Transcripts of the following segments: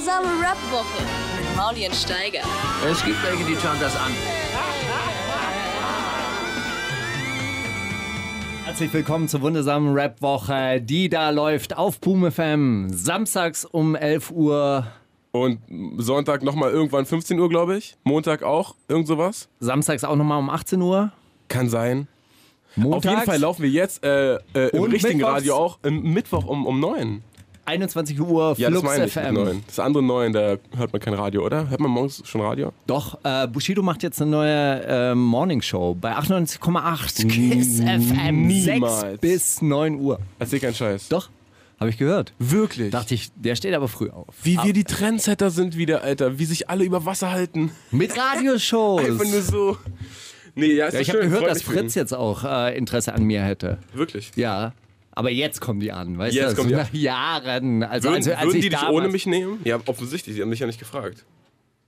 wundersame Rap-Woche mit Maulien Steiger. Es gibt welche, die schauen das an. Herzlich willkommen zur wundersamen Rap-Woche, die da läuft auf Boom FM. Samstags um 11 Uhr. Und Sonntag nochmal irgendwann 15 Uhr, glaube ich. Montag auch, irgend sowas. Samstags auch nochmal um 18 Uhr. Kann sein. Montags. Auf jeden Fall laufen wir jetzt äh, äh, im richtigen Mittwochs? Radio auch im Mittwoch um, um 9. 21 Uhr ja, Flux das FM. Neun. Das andere Neuen, da hört man kein Radio, oder? Hört man morgens schon Radio? Doch, äh, Bushido macht jetzt eine neue äh, Morning bei 98,8 Kiss FM. 6 bis 9 Uhr. Erzähl keinen Scheiß. Doch. Habe ich gehört. Wirklich? Dachte ich, der steht aber früh auf. Wie aber wir die Trendsetter sind wieder, Alter. Wie sich alle über Wasser halten. Mit Radioshows. Einfach nur so. Nee, ja, ist ja, ich habe gehört, dass Fritz jetzt auch äh, Interesse an mir hätte. Wirklich? Ja. Aber jetzt kommen die an, weißt jetzt du? Also nach Jahren. Also, würden, als, als würden die dich ohne mich nehmen? Ja, offensichtlich. sie haben dich ja nicht gefragt.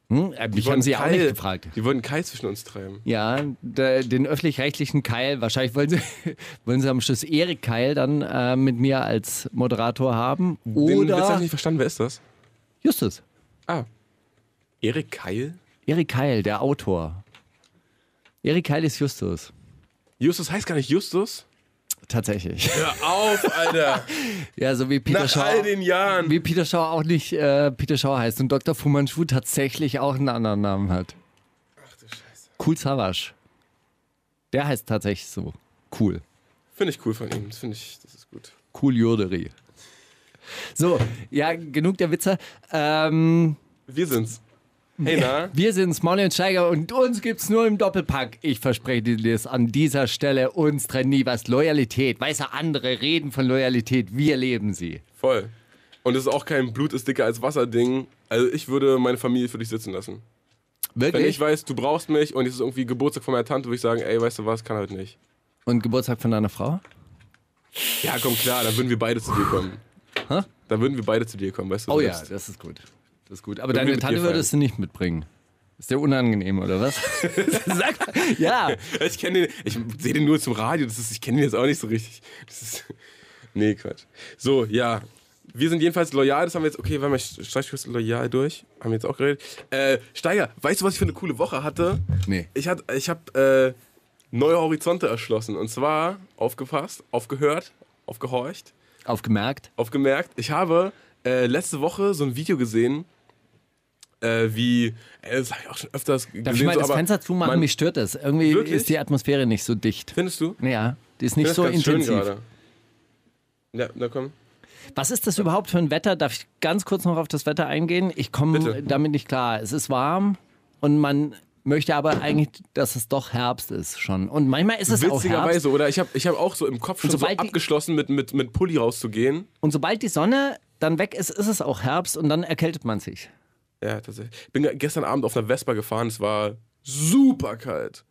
Hm? Äh, mich haben sie Keil, auch nicht gefragt. Die wollen Keil zwischen uns treiben. Ja, der, den öffentlich-rechtlichen Keil. Wahrscheinlich wollen sie, wollen sie am Schluss Erik Keil dann äh, mit mir als Moderator haben. Oder den Witz habe nicht verstanden. Wer ist das? Justus. Ah. Erik Keil? Erik Keil, der Autor. Erik Keil ist Justus. Justus heißt gar nicht Justus? tatsächlich. Hör auf, Alter. ja, so wie Peter Nach Schauer. all den Jahren. Wie Peter Schauer auch nicht äh, Peter Schauer heißt und Dr. Fu Manchu tatsächlich auch einen anderen Namen hat. Ach du Scheiße. Cool Savage. Der heißt tatsächlich so. Cool. Finde ich cool von ihm. Das finde ich, das ist gut. Cool Joderi. So, ja, genug der Witze. Ähm, Wir sind's. Hey, na? Wir sind Smolly und Steiger und uns gibt's nur im Doppelpack. Ich verspreche dir das an dieser Stelle. Uns trennt nie was. Loyalität. Weißt du, andere reden von Loyalität. Wir leben sie. Voll. Und es ist auch kein Blut ist dicker als Wasser Ding. Also ich würde meine Familie für dich sitzen lassen. Wirklich? Wenn ich weiß, du brauchst mich und es ist irgendwie Geburtstag von meiner Tante, würde ich sagen, ey, weißt du was, kann halt nicht. Und Geburtstag von deiner Frau? Ja, komm klar, dann würden wir beide zu dir kommen. Hä? Dann würden wir beide zu dir kommen, weißt du? Oh ja, das ist gut. Das ist gut. Aber Würde deine Tante würdest du nicht mitbringen. Ist der unangenehm, oder was? Sag mal, ja. Ich kenne den, ich sehe den nur zum Radio, das ist, ich kenne den jetzt auch nicht so richtig. Das ist, nee, Quatsch. So, ja. Wir sind jedenfalls loyal, das haben wir jetzt, okay, warte mal, streich kurz loyal durch, haben wir jetzt auch geredet. Äh, Steiger, weißt du, was ich für eine coole Woche hatte? Nee. Ich, hat, ich habe äh, neue Horizonte erschlossen und zwar, aufgepasst, aufgehört, aufgehorcht. Aufgemerkt. Aufgemerkt. Ich habe äh, letzte Woche so ein Video gesehen, äh, wie, äh, das habe ich auch schon öfters Darf gesehen. ich mal so, das Fenster zumachen? Mich stört das. Irgendwie Wirklich? ist die Atmosphäre nicht so dicht. Findest du? Ja, die ist nicht so ganz intensiv. Schön gerade. ja, na komm. Was ist das überhaupt für ein Wetter? Darf ich ganz kurz noch auf das Wetter eingehen? Ich komme damit nicht klar. Es ist warm und man möchte aber eigentlich, dass es doch Herbst ist schon. Und manchmal ist es auch Herbst. Witzigerweise, oder? Ich habe ich hab auch so im Kopf schon so abgeschlossen, mit, mit, mit Pulli rauszugehen. Und sobald die Sonne dann weg ist, ist es auch Herbst und dann erkältet man sich. Ja, tatsächlich. Ich bin gestern Abend auf einer Vespa gefahren, es war super kalt.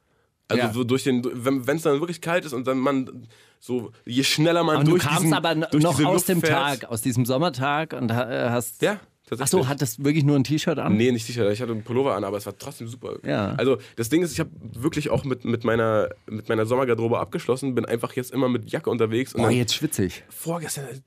Also ja. so durch den, wenn es dann wirklich kalt ist und dann man so, je schneller man aber durch du kamst diesen, aber durch noch aus Luft dem fährt, Tag, aus diesem Sommertag und äh, hast. Ja. tatsächlich. Achso, hattest du wirklich nur ein T-Shirt an? Nee, nicht T-Shirt, ich hatte einen Pullover an, aber es war trotzdem super. Ja. Also das Ding ist, ich habe wirklich auch mit, mit, meiner, mit meiner Sommergarderobe abgeschlossen, bin einfach jetzt immer mit Jacke unterwegs. Und Boah, jetzt schwitzig. Vorgestern, äh,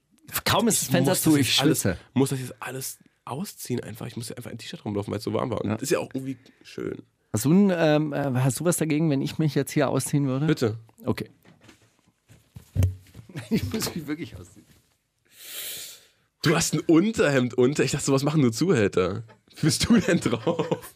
Kaum ist das Fenster zu, ich schwitze. Alles, muss das jetzt alles Ausziehen einfach. Ich musste einfach ein T-Shirt rumlaufen, weil es so warm war. Und ja. das ist ja auch irgendwie schön. Hast du, ein, ähm, äh, hast du was dagegen, wenn ich mich jetzt hier ausziehen würde? Bitte. Okay. Ich muss mich wirklich ausziehen. Du hast ein Unterhemd unter. Ich dachte, sowas machen nur Zuhälter bist du denn drauf?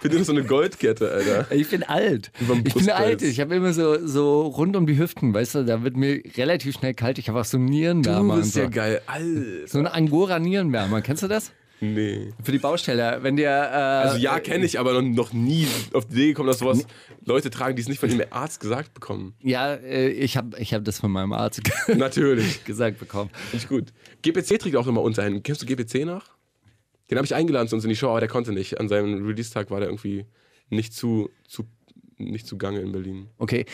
Für dich so eine Goldkette, Alter. Ich bin alt. Ich bin alt. Ich habe immer so, so rund um die Hüften, weißt du, da wird mir relativ schnell kalt. Ich habe auch so einen Nierenwärmer. Du bist so. ja geil, Alter. So einen Angora-Nierenwärmer. Kennst du das? Nee. Für die Baustelle, wenn dir. Äh, also ja, kenne ich, aber noch nie auf die Idee gekommen, dass sowas Leute tragen, die es nicht von dem Arzt gesagt bekommen. Ja, äh, ich habe ich hab das von meinem Arzt Natürlich. gesagt bekommen. Natürlich. gut. GPC trägt auch immer unter Kennst du GPC noch? Den habe ich eingeladen zu uns in die Show, aber der konnte nicht. An seinem Release-Tag war der irgendwie nicht zu, zu, nicht zu Gange in Berlin. Okay.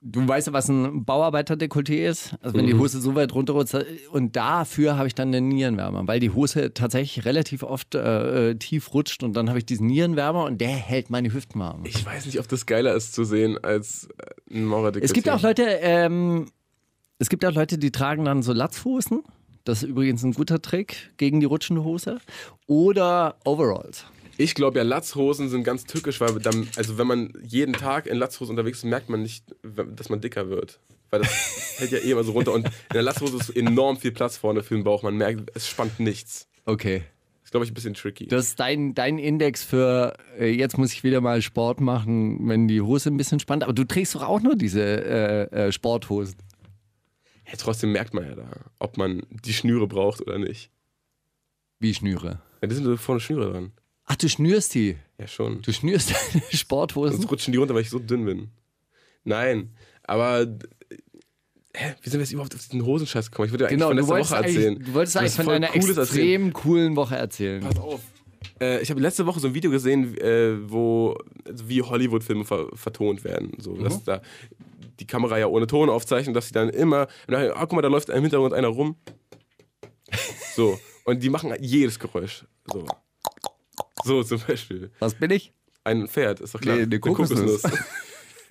Du weißt ja, was ein Bauarbeiter-Dekolleté ist. Also, wenn mhm. die Hose so weit runterrutscht. Und dafür habe ich dann den Nierenwärmer, weil die Hose tatsächlich relativ oft äh, äh tief rutscht. Und dann habe ich diesen Nierenwärmer und der hält meine Hüften warm. Ich weiß nicht, ob das geiler ist zu sehen als ein Maurer-Dekolleté. Es gibt auch Leute, ähm, es gibt auch Leute, die tragen dann so Latzhosen. Das ist übrigens ein guter Trick gegen die rutschende Hose. Oder Overalls. Ich glaube ja, Latzhosen sind ganz tückisch, weil dann, also wenn man jeden Tag in Latzhosen unterwegs ist, merkt man nicht, dass man dicker wird. Weil das hält ja eh immer so runter. Und in der Latzhose ist enorm viel Platz vorne für den Bauch. Man merkt, es spannt nichts. Okay. Das ist, glaube ich, ein bisschen tricky. Das ist dein, dein Index für, äh, jetzt muss ich wieder mal Sport machen, wenn die Hose ein bisschen spannt. Aber du trägst doch auch nur diese äh, äh Sporthosen. Hey, trotzdem merkt man ja da, ob man die Schnüre braucht oder nicht. Wie Schnüre? Ja, die sind so vorne Schnüre dran. Ach, du schnürst die? Ja, schon. Du schnürst deine Sporthosen? Sonst rutschen die runter, weil ich so dünn bin. Nein, aber äh, hä, wie sind wir jetzt überhaupt auf diesen Hosenscheiß gekommen? Ich würde dir eigentlich genau, von letzter Woche erzählen. Du wolltest eigentlich von einer extrem erzählen. coolen Woche erzählen. Pass auf. Äh, ich habe letzte Woche so ein Video gesehen, äh, wo also wie Hollywood-Filme ver vertont werden. So, mhm. dass da die Kamera ja ohne Ton aufzeichnen, dass sie dann immer, ah, guck mal, da läuft im Hintergrund einer rum. So. Und die machen jedes Geräusch. So. So zum Beispiel. Was bin ich? Ein Pferd, ist doch klar. Nee, eine Kokosnuss. Eine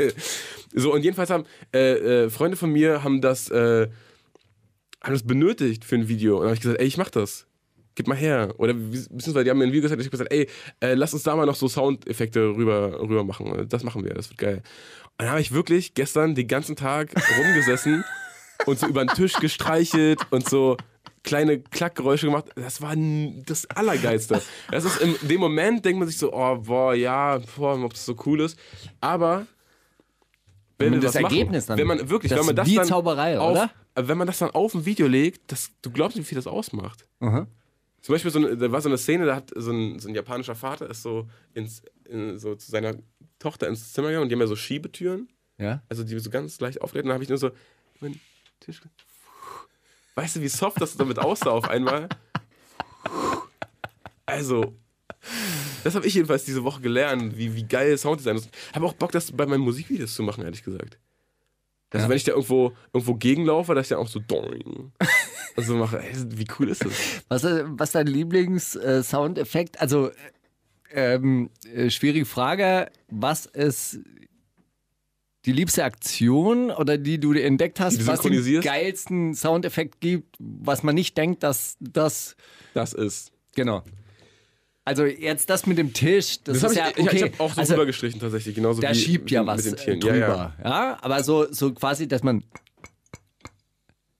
Kokosnuss. so, und jedenfalls haben äh, äh, Freunde von mir haben das, äh, haben das benötigt für ein Video. Und dann habe ich gesagt, ey, ich mach das gib mal her. Oder beziehungsweise die haben mir ein Video gesagt, ich habe gesagt, ey, äh, lass uns da mal noch so Soundeffekte rüber, rüber machen. Das machen wir, das wird geil. Und dann habe ich wirklich gestern den ganzen Tag rumgesessen und so über den Tisch gestreichelt und so kleine Klackgeräusche gemacht. Das war das Allergeilste. Das ist in dem Moment denkt man sich so, oh, boah, ja, boah, ob das so cool ist. Aber wenn, wenn das Ergebnis machen, dann, wenn man wirklich, das wenn man das die dann Zauberei, auf, oder? Wenn man das dann auf ein Video legt, das, du glaubst, nicht, wie viel das ausmacht. Aha. Zum Beispiel so da war so eine Szene, da hat so ein, so ein japanischer Vater ist so, ins, in, so zu seiner Tochter ins Zimmer gegangen und die haben ja so Schiebetüren. Ja. Also die so ganz leicht Und Da habe ich nur so meinen Tisch. Weißt du, wie soft das damit aussah auf einmal? Also, das habe ich jedenfalls diese Woche gelernt, wie, wie geil Sounddesign ist. Habe auch Bock, das bei meinen Musikvideos zu machen, ehrlich gesagt. Also, ja. wenn ich da irgendwo, irgendwo gegenlaufe, dass ist dann auch so so Also Ey, wie cool ist das? Was, äh, was dein Lieblings-Soundeffekt? Äh, also ähm, äh, schwierige Frage. Was ist die liebste Aktion oder die du entdeckt hast, die was den geilsten Soundeffekt gibt, was man nicht denkt, dass das das ist. Genau. Also jetzt das mit dem Tisch, das, das ist ja ich, okay. Ich, ich habe auch so also, rübergestrichen tatsächlich, genauso da wie schiebt ja mit was mit den Tieren. drüber, ja, ja. ja, aber so so quasi, dass man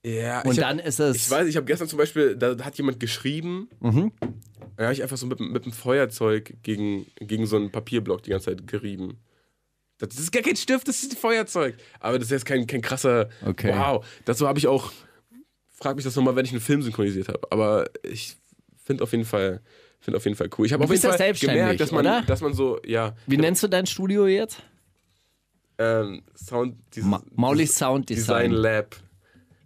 ja, und hab, ist es. Ich weiß, ich habe gestern zum Beispiel, da hat jemand geschrieben, mhm. da habe ich einfach so mit, mit einem Feuerzeug gegen, gegen so einen Papierblock die ganze Zeit gerieben. Das ist gar kein Stift, das ist ein Feuerzeug. Aber das ist jetzt kein, kein krasser. Okay. Wow. Dazu habe ich auch. Frag mich das nochmal, wenn ich einen Film synchronisiert habe. Aber ich finde auf jeden Fall. Finde auf jeden Fall cool. Ich habe auf jeden Fall gemerkt, dass man, dass man so, ja. Wie nennst du dein Studio jetzt? Ähm, Sound. Ma Mauli Sound Design. Design Lab.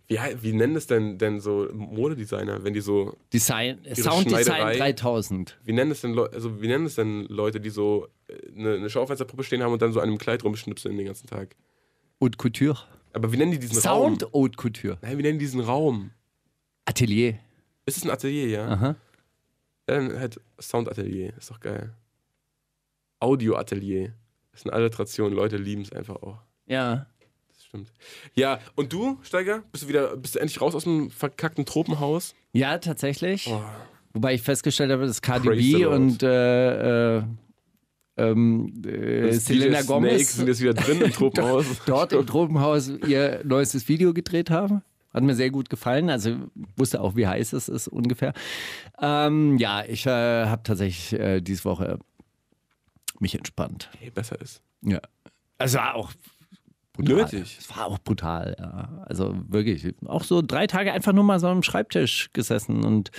Wie, wie nennen das denn, denn so Modedesigner, wenn die so. Design, Sounddesign 3000. Wie nennen, das denn also, wie nennen das denn Leute, die so eine, äh, eine Schaufensterpuppe stehen haben und dann so einem Kleid rumschnipseln den ganzen Tag? Haute Couture. Aber wie nennen die diesen Sound Raum? Sound Haute Couture. Nein, wie nennen die diesen Raum? Atelier. Ist es ein Atelier, ja? Aha. Ja, dann halt Soundatelier, ist doch geil. Audioatelier. Das ist eine Alliteration, Leute lieben es einfach auch. Ja. Stimmt. Ja, und du, Steiger, bist du wieder, bist du endlich raus aus dem verkackten Tropenhaus? Ja, tatsächlich. Oh. Wobei ich festgestellt habe, dass KDB und äh, äh, ähm, äh, Selena Gomez sind jetzt wieder drin im Tropenhaus. dort im Tropenhaus ihr neuestes Video gedreht haben. Hat mir sehr gut gefallen. Also wusste auch, wie heiß es ist ungefähr. Ähm, ja, ich äh, habe tatsächlich äh, diese Woche mich entspannt. Hey, besser ist. Ja. Also auch brutal. Nötig. Es war auch brutal, ja. Also wirklich. Auch so drei Tage einfach nur mal so am Schreibtisch gesessen und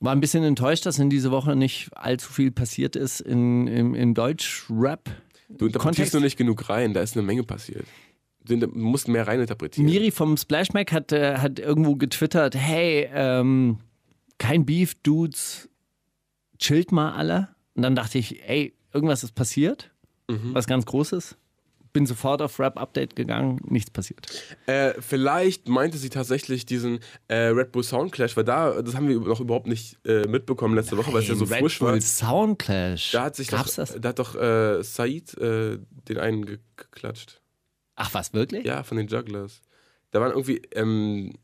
war ein bisschen enttäuscht, dass in dieser Woche nicht allzu viel passiert ist in, im, im Deutsch-Rap. Du interpretierst nur nicht genug rein, da ist eine Menge passiert. Du musst mehr reininterpretieren. Miri vom Splashmack hat, äh, hat irgendwo getwittert: Hey, ähm, kein Beef, Dudes, chillt mal alle. Und dann dachte ich: Ey, irgendwas ist passiert, mhm. was ganz Großes bin sofort auf Rap-Update gegangen, nichts passiert. Äh, vielleicht meinte sie tatsächlich diesen äh, Red Bull Soundclash, weil da, das haben wir noch überhaupt nicht äh, mitbekommen letzte Woche, weil es ja so Red frisch Bull war. Red Bull Soundclash. Da hat sich Gab's doch, das? Da hat doch äh, Said äh, den einen geklatscht. Ach was, wirklich? Ja, von den Jugglers. Da waren irgendwie, ähm,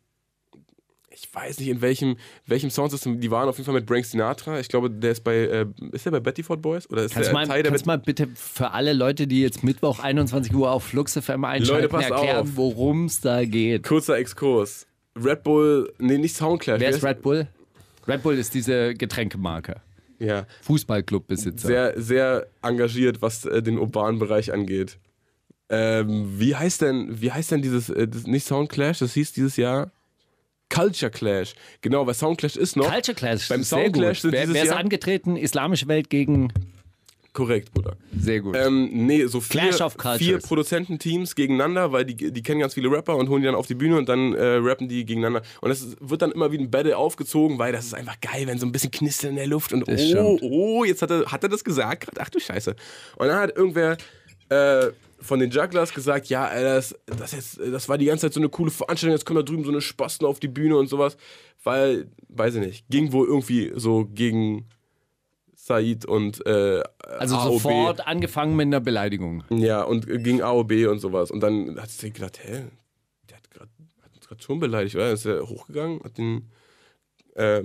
ich weiß nicht in welchem, welchem Soundsystem, die waren auf jeden Fall mit Frank Sinatra. Ich glaube, der ist bei, äh, ist der bei Betty Ford Boys? Oder ist kannst der mal, Teil der kannst mal bitte für alle Leute, die jetzt Mittwoch 21 Uhr auf Flux FM einschalten, Leute, erklären, worum es da geht. Kurzer Exkurs. Red Bull, nee, nicht Soundclash. Wer ist Red Bull? Red Bull ist diese Getränkemarke. Ja. Fußballclubbesitzer. Sehr, sehr engagiert, was äh, den urbanen Bereich angeht. Ähm, wie heißt denn, wie heißt denn dieses, äh, nicht Soundclash, das hieß dieses Jahr? Culture Clash. Genau, weil Soundclash ist noch. Culture Clash. Beim Sound Clash sind wer, dieses wer ist Jahr angetreten? Islamische Welt gegen. Korrekt, Bruder. Sehr gut. Ähm, nee, so vier, Clash of Cultures. vier Produzententeams gegeneinander, weil die, die kennen ganz viele Rapper und holen die dann auf die Bühne und dann äh, rappen die gegeneinander. Und das ist, wird dann immer wie ein Battle aufgezogen, weil das ist einfach geil, wenn so ein bisschen knistert in der Luft und das oh, stimmt. oh, jetzt hat er, hat er das gesagt gerade. Ach du Scheiße. Und dann hat irgendwer. Äh, von den Jugglers gesagt, ja, Alter, das, das, jetzt, das war die ganze Zeit so eine coole Veranstaltung, jetzt kommen da drüben so eine Spasten auf die Bühne und sowas. Weil, weiß ich nicht, ging wohl irgendwie so gegen Said und äh, Also AOB. sofort angefangen mit einer Beleidigung. Ja, und gegen AOB und sowas. Und dann hat sie gedacht, hä, der hat, uns gerade schon beleidigt, oder? Dann ist er hochgegangen, hat den äh,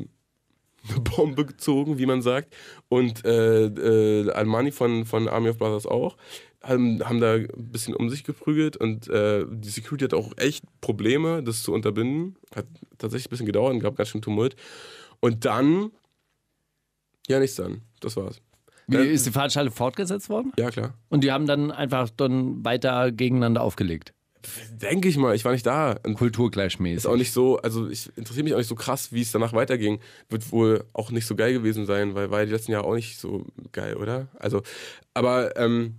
eine Bombe gezogen, wie man sagt. Und äh, äh, Almani von, von Army of Brothers auch haben, haben da ein bisschen um sich geprügelt und äh, die Security hat auch echt Probleme, das zu unterbinden. Hat tatsächlich ein bisschen gedauert und gab ganz schön Tumult. Und dann, ja, nichts dann. Das war's. Wie, äh, ist die Fahrtschale fortgesetzt worden? Ja, klar. Und die haben dann einfach dann weiter gegeneinander aufgelegt? Denke ich mal, ich war nicht da. Kulturgleichmäßig. Ist auch nicht so, also ich interessiere mich auch nicht so krass, wie es danach weiterging. Wird wohl auch nicht so geil gewesen sein, weil war ja die letzten Jahre auch nicht so geil, oder? Also, aber ähm,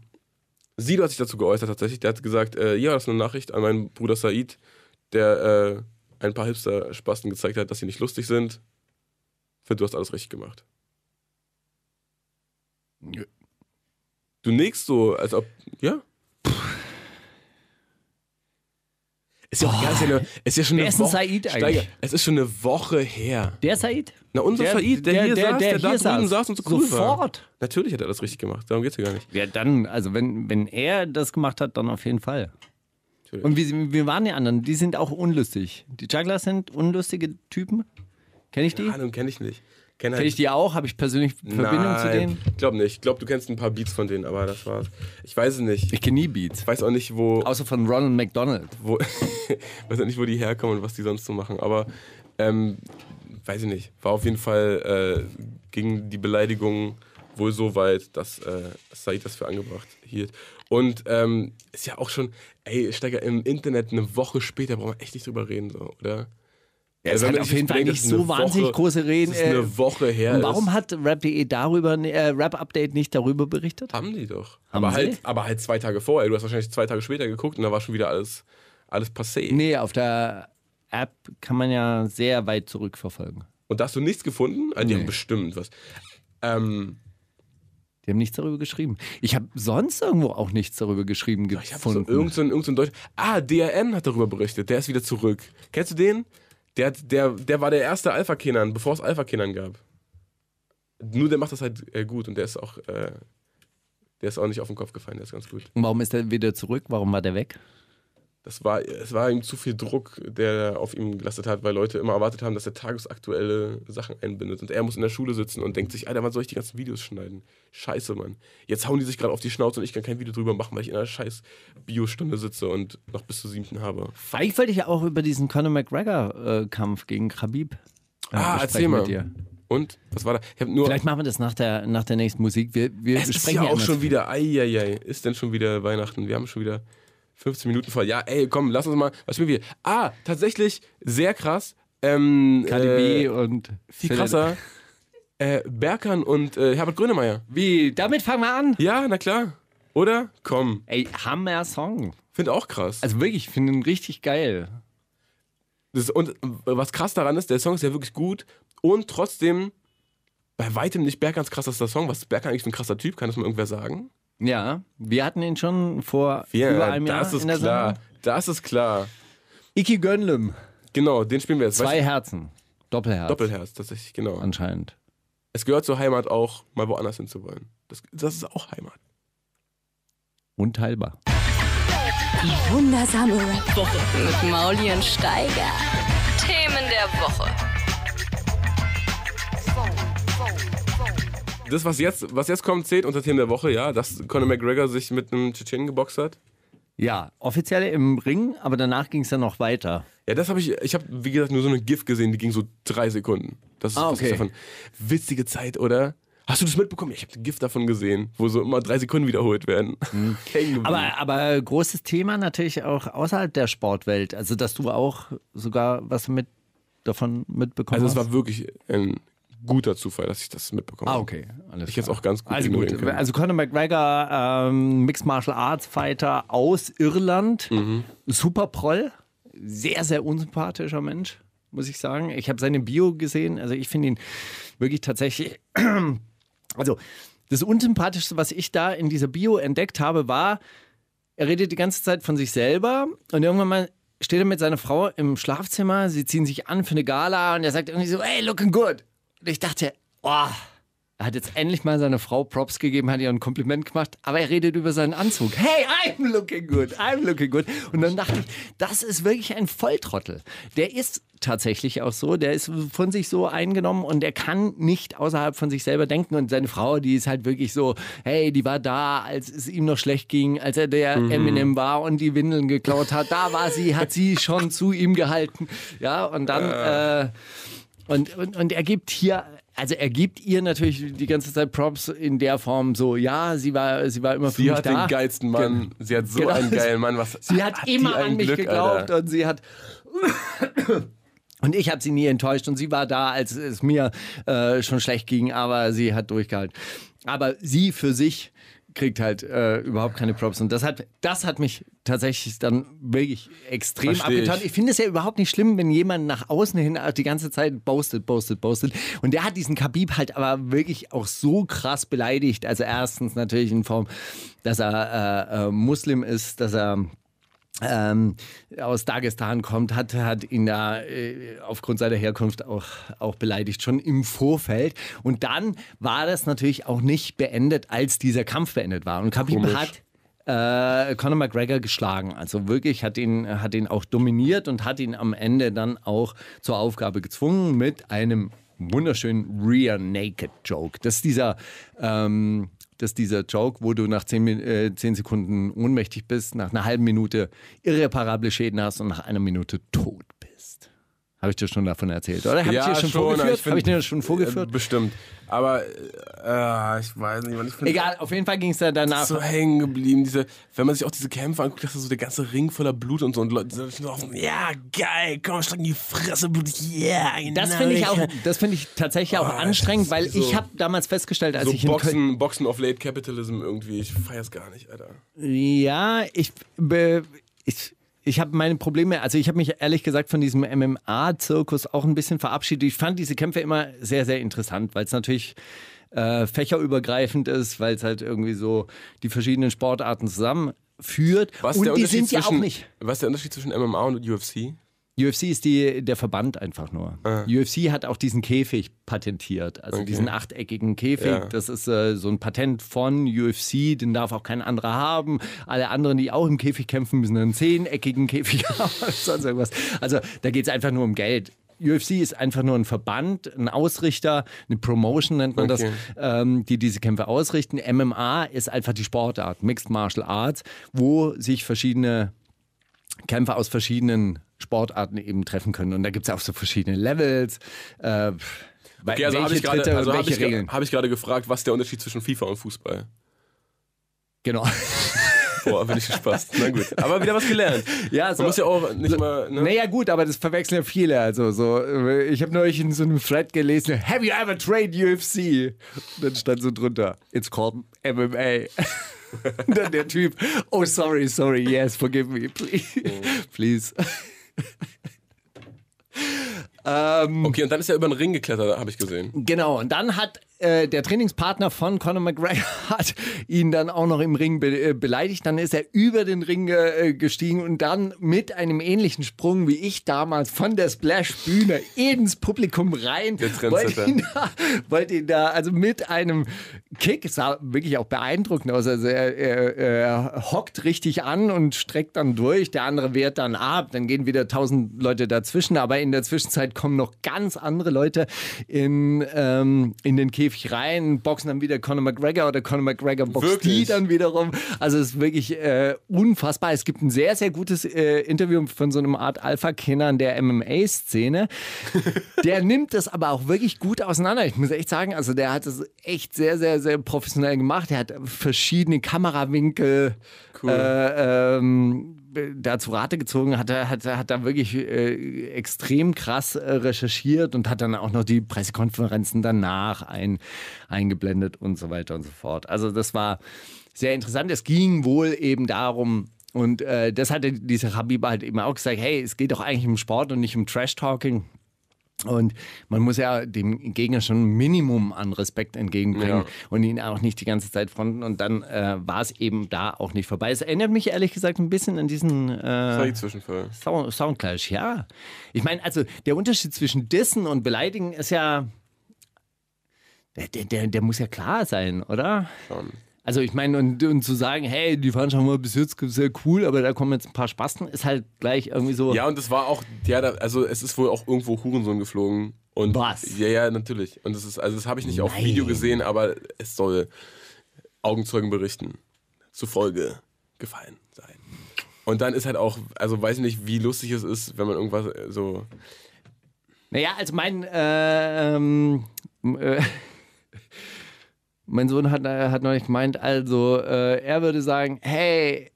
Sido hat sich dazu geäußert tatsächlich. Der hat gesagt, äh, ja, das ist eine Nachricht an meinen Bruder Said, der äh, ein paar Hipster-Spasten gezeigt hat, dass sie nicht lustig sind. Find, du hast alles richtig gemacht. Nö. Du nickst so, als ob, ja? Ist ja ganz ehrlich, ist ja schon eine Woche. Said eigentlich? Steiger, es ist schon eine Woche her. Der Said? Na, unser Der- Said, der, der- hier der- saß, der der, hier da drüben saß. saß und so cool war. Sofort. Natürlich hat er das richtig gemacht, darum geht es ja gar nicht. Ja, dann, also wenn, wenn er das gemacht hat, dann auf jeden Fall. Natürlich. Und wir, wie waren die anderen? Die sind auch unlustig. Die Jugglers sind unlustige Typen. Kenne ich die? Ahnung, kenne ich nicht. Kenn halt ich die auch? Habe ich persönlich Verbindung Nein, zu denen? Ich glaube nicht. Ich glaube, du kennst ein paar Beats von denen, aber das war's. Ich weiß es nicht. Ich kenne nie Beats. Ich weiß auch nicht, wo. Außer von Ronald McDonald. Wo, weiß auch nicht, wo die herkommen und was die sonst so machen. Aber ähm, weiß ich nicht. War auf jeden Fall äh, gegen die Beleidigung wohl so weit, dass äh, Said das für angebracht hielt. Und ähm, ist ja auch schon, ey, Steiger, im Internet eine Woche später brauchen wir echt nicht drüber reden, so, oder? Ja, es hat auf jeden Fall nicht so wahnsinnig große Reden. Das ist eine äh, Woche her. Und warum hat Rap.de darüber, äh, Rap Update nicht darüber berichtet? Haben die doch. Haben aber, sie? halt, aber halt zwei Tage vorher. Du hast wahrscheinlich zwei Tage später geguckt und da war schon wieder alles, alles passé. Nee, auf der App kann man ja sehr weit zurückverfolgen. Und da hast du nichts gefunden? Also, die nee. haben bestimmt was. Ähm, die haben nichts darüber geschrieben. Ich habe sonst irgendwo auch nichts darüber geschrieben Ich habe so irgendeinen so irgend so Deutsch. Ah, DRN hat darüber berichtet. Der ist wieder zurück. Kennst du den? Der, hat, der, der war der erste Alpha-Kenan, bevor es Alpha-Kenan gab. Nur der macht das halt äh, gut und der ist auch, äh, der ist auch nicht auf den Kopf gefallen, der ist ganz gut. Und warum ist der wieder zurück? Warum war der weg? das war, es war ihm zu viel Druck, der auf ihm gelastet hat, weil Leute immer erwartet haben, dass er tagesaktuelle Sachen einbindet. Und er muss in der Schule sitzen und denkt sich, Alter, wann soll ich die ganzen Videos schneiden? Scheiße, Mann. Jetzt hauen die sich gerade auf die Schnauze und ich kann kein Video drüber machen, weil ich in einer scheiß Biostunde sitze und noch bis zu siebten habe. Eigentlich wollte ich ja auch über diesen Conor McGregor-Kampf äh, gegen Khabib äh, ah, erzähl mal. mit dir. Und was war da? Vielleicht machen wir das nach der, nach der nächsten Musik. Wir, wir es sprechen ist ja auch schon viel. wieder. Eieiei. Ist denn schon wieder Weihnachten? Wir haben schon wieder. 15 Minuten voll. Ja, ey, komm, lass uns mal. Was spielen wir? Ah, tatsächlich sehr krass. Ähm, KDB äh, und. Viel krasser. Äh, Berkan und äh, Herbert Grönemeyer. Wie? Damit fangen wir an. Ja, na klar. Oder? Komm. Ey, Hammer Song. Finde auch krass. Also wirklich, ich finde ihn richtig geil. Das, und äh, was krass daran ist, der Song ist ja wirklich gut und trotzdem bei weitem nicht Bergans krassester Song. Was ist Bergan eigentlich für ein krasser Typ? Kann das mal irgendwer sagen? Ja, wir hatten ihn schon vor ja, über einem Jahr. Das ist in der klar. Sendung. Das ist klar. Iki Gönlim. Genau, den spielen wir jetzt. Zwei Herzen. Doppelherz. Doppelherz, tatsächlich, genau. Anscheinend. Es gehört zur Heimat auch, mal woanders hinzuwollen. Das, das ist auch Heimat. Unteilbar. Die wundersame woche mit Maulien Steiger. Themen der Woche. das, was jetzt, was jetzt kommt, zählt unter Themen der Woche, ja, dass Conor McGregor sich mit einem Tschetschenen geboxt hat? Ja, offiziell im Ring, aber danach ging es dann noch weiter. Ja, das habe ich, ich habe, wie gesagt, nur so eine GIF gesehen, die ging so drei Sekunden. Das ist, ah, okay. das ist davon. Witzige Zeit, oder? Hast du das mitbekommen? Ich habe ein Gift davon gesehen, wo so immer drei Sekunden wiederholt werden. Mhm. aber, aber großes Thema natürlich auch außerhalb der Sportwelt. Also, dass du auch sogar was mit davon mitbekommen hast. Also, es war wirklich ein guter Zufall, dass ich das mitbekommen ah, habe. Ah, okay. Alles ich jetzt auch ganz gut. Also gut. Also Conor McGregor, ähm, Mixed Martial Arts Fighter aus Irland, mhm. super Proll, sehr, sehr unsympathischer Mensch, muss ich sagen. Ich habe seine Bio gesehen, also ich finde ihn wirklich tatsächlich. Also, das Unsympathischste, was ich da in dieser Bio entdeckt habe, war, er redet die ganze Zeit von sich selber und irgendwann mal steht er mit seiner Frau im Schlafzimmer, sie ziehen sich an für eine Gala und er sagt irgendwie so, hey, looking good ich dachte, oh, er hat jetzt endlich mal seiner Frau Props gegeben, hat ihr ein Kompliment gemacht, aber er redet über seinen Anzug. Hey, I'm looking good, I'm looking good. Und dann dachte ich, das ist wirklich ein Volltrottel. Der ist tatsächlich auch so, der ist von sich so eingenommen und der kann nicht außerhalb von sich selber denken. Und seine Frau, die ist halt wirklich so, hey, die war da, als es ihm noch schlecht ging, als er der mhm. Eminem war und die Windeln geklaut hat. Da war sie, hat sie schon zu ihm gehalten. Ja, und dann... Äh. Äh, und, und, und er gibt hier also er gibt ihr natürlich die ganze Zeit Props in der Form so, ja, sie war, sie war immer für sie mich da. Sie hat den geilsten Mann, Ge sie hat so genau. einen geilen Mann. Was, sie hat, hat immer an mich Glück, geglaubt Alter. und sie hat... Und ich habe sie nie enttäuscht und sie war da, als es mir äh, schon schlecht ging, aber sie hat durchgehalten. Aber sie für sich kriegt halt äh, überhaupt keine Props. Und das hat, das hat mich tatsächlich dann wirklich extrem abgetan. Ich, ich finde es ja überhaupt nicht schlimm, wenn jemand nach außen hin die ganze Zeit boastet, boastet, boastet. Und der hat diesen Khabib halt aber wirklich auch so krass beleidigt. Also erstens natürlich in Form, dass er äh, äh, Muslim ist, dass er ähm, aus Dagestan kommt, hat, hat ihn da äh, aufgrund seiner Herkunft auch, auch beleidigt, schon im Vorfeld. Und dann war das natürlich auch nicht beendet, als dieser Kampf beendet war. Und Khabib Komisch. hat äh, Conor McGregor geschlagen. Also wirklich hat ihn, hat ihn auch dominiert und hat ihn am Ende dann auch zur Aufgabe gezwungen mit einem wunderschönen Rear Naked Joke. Das ist dieser ähm, dass dieser Joke, wo du nach zehn, äh, zehn Sekunden ohnmächtig bist, nach einer halben Minute irreparable Schäden hast und nach einer Minute tot habe ich dir schon davon erzählt, oder? Habe ja, ich dir schon, schon vorgeführt? Habe ich dir schon vorgeführt? Äh, bestimmt. Aber äh, ich weiß nicht, wann ich finde. Egal, auf jeden Fall ging es da danach. So hängen geblieben. Diese, wenn man sich auch diese Kämpfe anguckt, das ist so der ganze Ring voller Blut und so. Und Leute sind so ja, geil, komm, in die Fresse, Blut, yeah. Genau, das finde ich auch, das finde ich tatsächlich auch oh, anstrengend, weil so ich habe damals festgestellt, als so ich Boxen, in Boxen of Late Capitalism irgendwie, ich feiere es gar nicht, Alter. Ja, ich, ich ich habe meine Probleme, also ich habe mich ehrlich gesagt von diesem MMA-Zirkus auch ein bisschen verabschiedet. Ich fand diese Kämpfe immer sehr, sehr interessant, weil es natürlich äh, fächerübergreifend ist, weil es halt irgendwie so die verschiedenen Sportarten zusammenführt. Was und die sind ja auch nicht. Was ist der Unterschied zwischen MMA und UFC? UFC ist die, der Verband einfach nur. Ah. Äh. UFC hat auch diesen Käfig patentiert, also okay. diesen achteckigen Käfig. Ja. Das ist äh, so ein Patent von UFC, den darf auch kein anderer haben. Alle anderen, die auch im Käfig kämpfen, müssen einen zehneckigen Käfig haben. Sonst irgendwas. Also da geht es einfach nur um Geld. UFC ist einfach nur ein Verband, ein Ausrichter, eine Promotion nennt man okay. das, ähm, die diese Kämpfe ausrichten. MMA ist einfach die Sportart, Mixed Martial Arts, wo sich verschiedene Kämpfer aus verschiedenen Sportarten eben treffen können. Und da gibt es auch so verschiedene Levels. Äh, okay, also habe ich gerade also hab hab gefragt, was der Unterschied zwischen FIFA und Fußball? Genau. Boah, bin ich gespannt. Na gut. Aber wieder was gelernt. Ja, so, also Man muss ja auch nicht so, mal. Ne? Naja, gut, aber das verwechseln ja viele. Also, so, äh, ich habe neulich in so einem Thread gelesen: Have you ever trained UFC? Und dann stand so drunter: It's called MMA. dann der Typ, oh sorry, sorry, yes, forgive me, please. Mhm. please. Ähm, okay, und dann ist er über den Ring geklettert, habe ich gesehen. Genau, und dann hat äh, der Trainingspartner von Conor McGregor hat ihn dann auch noch im Ring be äh, beleidigt. Dann ist er über den Ring äh, gestiegen und dann mit einem ähnlichen Sprung wie ich damals von der Splash-Bühne ins Publikum rein. Wollte ihn, da, wollte ihn da, also mit einem Kick, sah wirklich auch beeindruckend aus. Also er, er, er hockt richtig an und streckt dann durch. Der andere wehrt dann ab. Dann gehen wieder tausend Leute dazwischen. Aber in der Zwischenzeit kommen noch ganz andere Leute in, ähm, in den Käfig Käfig rein, boxen dann wieder Conor McGregor oder Conor McGregor boxt wirklich? die dann wiederum. Also es ist wirklich äh, unfassbar. Es gibt ein sehr, sehr gutes äh, Interview von so einem Art Alpha-Kindern der MMA-Szene. der nimmt das aber auch wirklich gut auseinander. Ich muss echt sagen, also der hat das echt sehr, sehr, sehr professionell gemacht. Er hat verschiedene Kamerawinkel. Cool. Äh, ähm, da zu Rate gezogen, hat er hat, hat da wirklich äh, extrem krass äh, recherchiert und hat dann auch noch die Pressekonferenzen danach ein, eingeblendet und so weiter und so fort. Also das war sehr interessant. Es ging wohl eben darum, und äh, das hatte dieser Habib halt eben auch gesagt, hey, es geht doch eigentlich um Sport und nicht um Trash-Talking. Und man muss ja dem Gegner schon ein Minimum an Respekt entgegenbringen ja. und ihn auch nicht die ganze Zeit fronten. Und dann äh, war es eben da auch nicht vorbei. Es erinnert mich ehrlich gesagt ein bisschen an diesen äh, Zwischenfall. Sound Soundclash, ja. Ich meine, also der Unterschied zwischen Dissen und Beleidigen ist ja. Der, der, der muss ja klar sein, oder? Schon. Also ich meine, und, und, zu sagen, hey, die waren schon mal bis jetzt sehr cool, aber da kommen jetzt ein paar Spasten, ist halt gleich irgendwie so. Ja, und es war auch, ja, da, also es ist wohl auch irgendwo Hurensohn geflogen. Und Was? Ja, ja, natürlich. Und das ist, also das habe ich nicht Nein. auf Video gesehen, aber es soll Augenzeugenberichten zufolge gefallen sein. Und dann ist halt auch, also weiß ich nicht, wie lustig es ist, wenn man irgendwas äh, so. Naja, also mein, äh, ähm, äh, Mein Sohn hat, äh, hat neulich gemeint, also äh, er würde sagen, hey,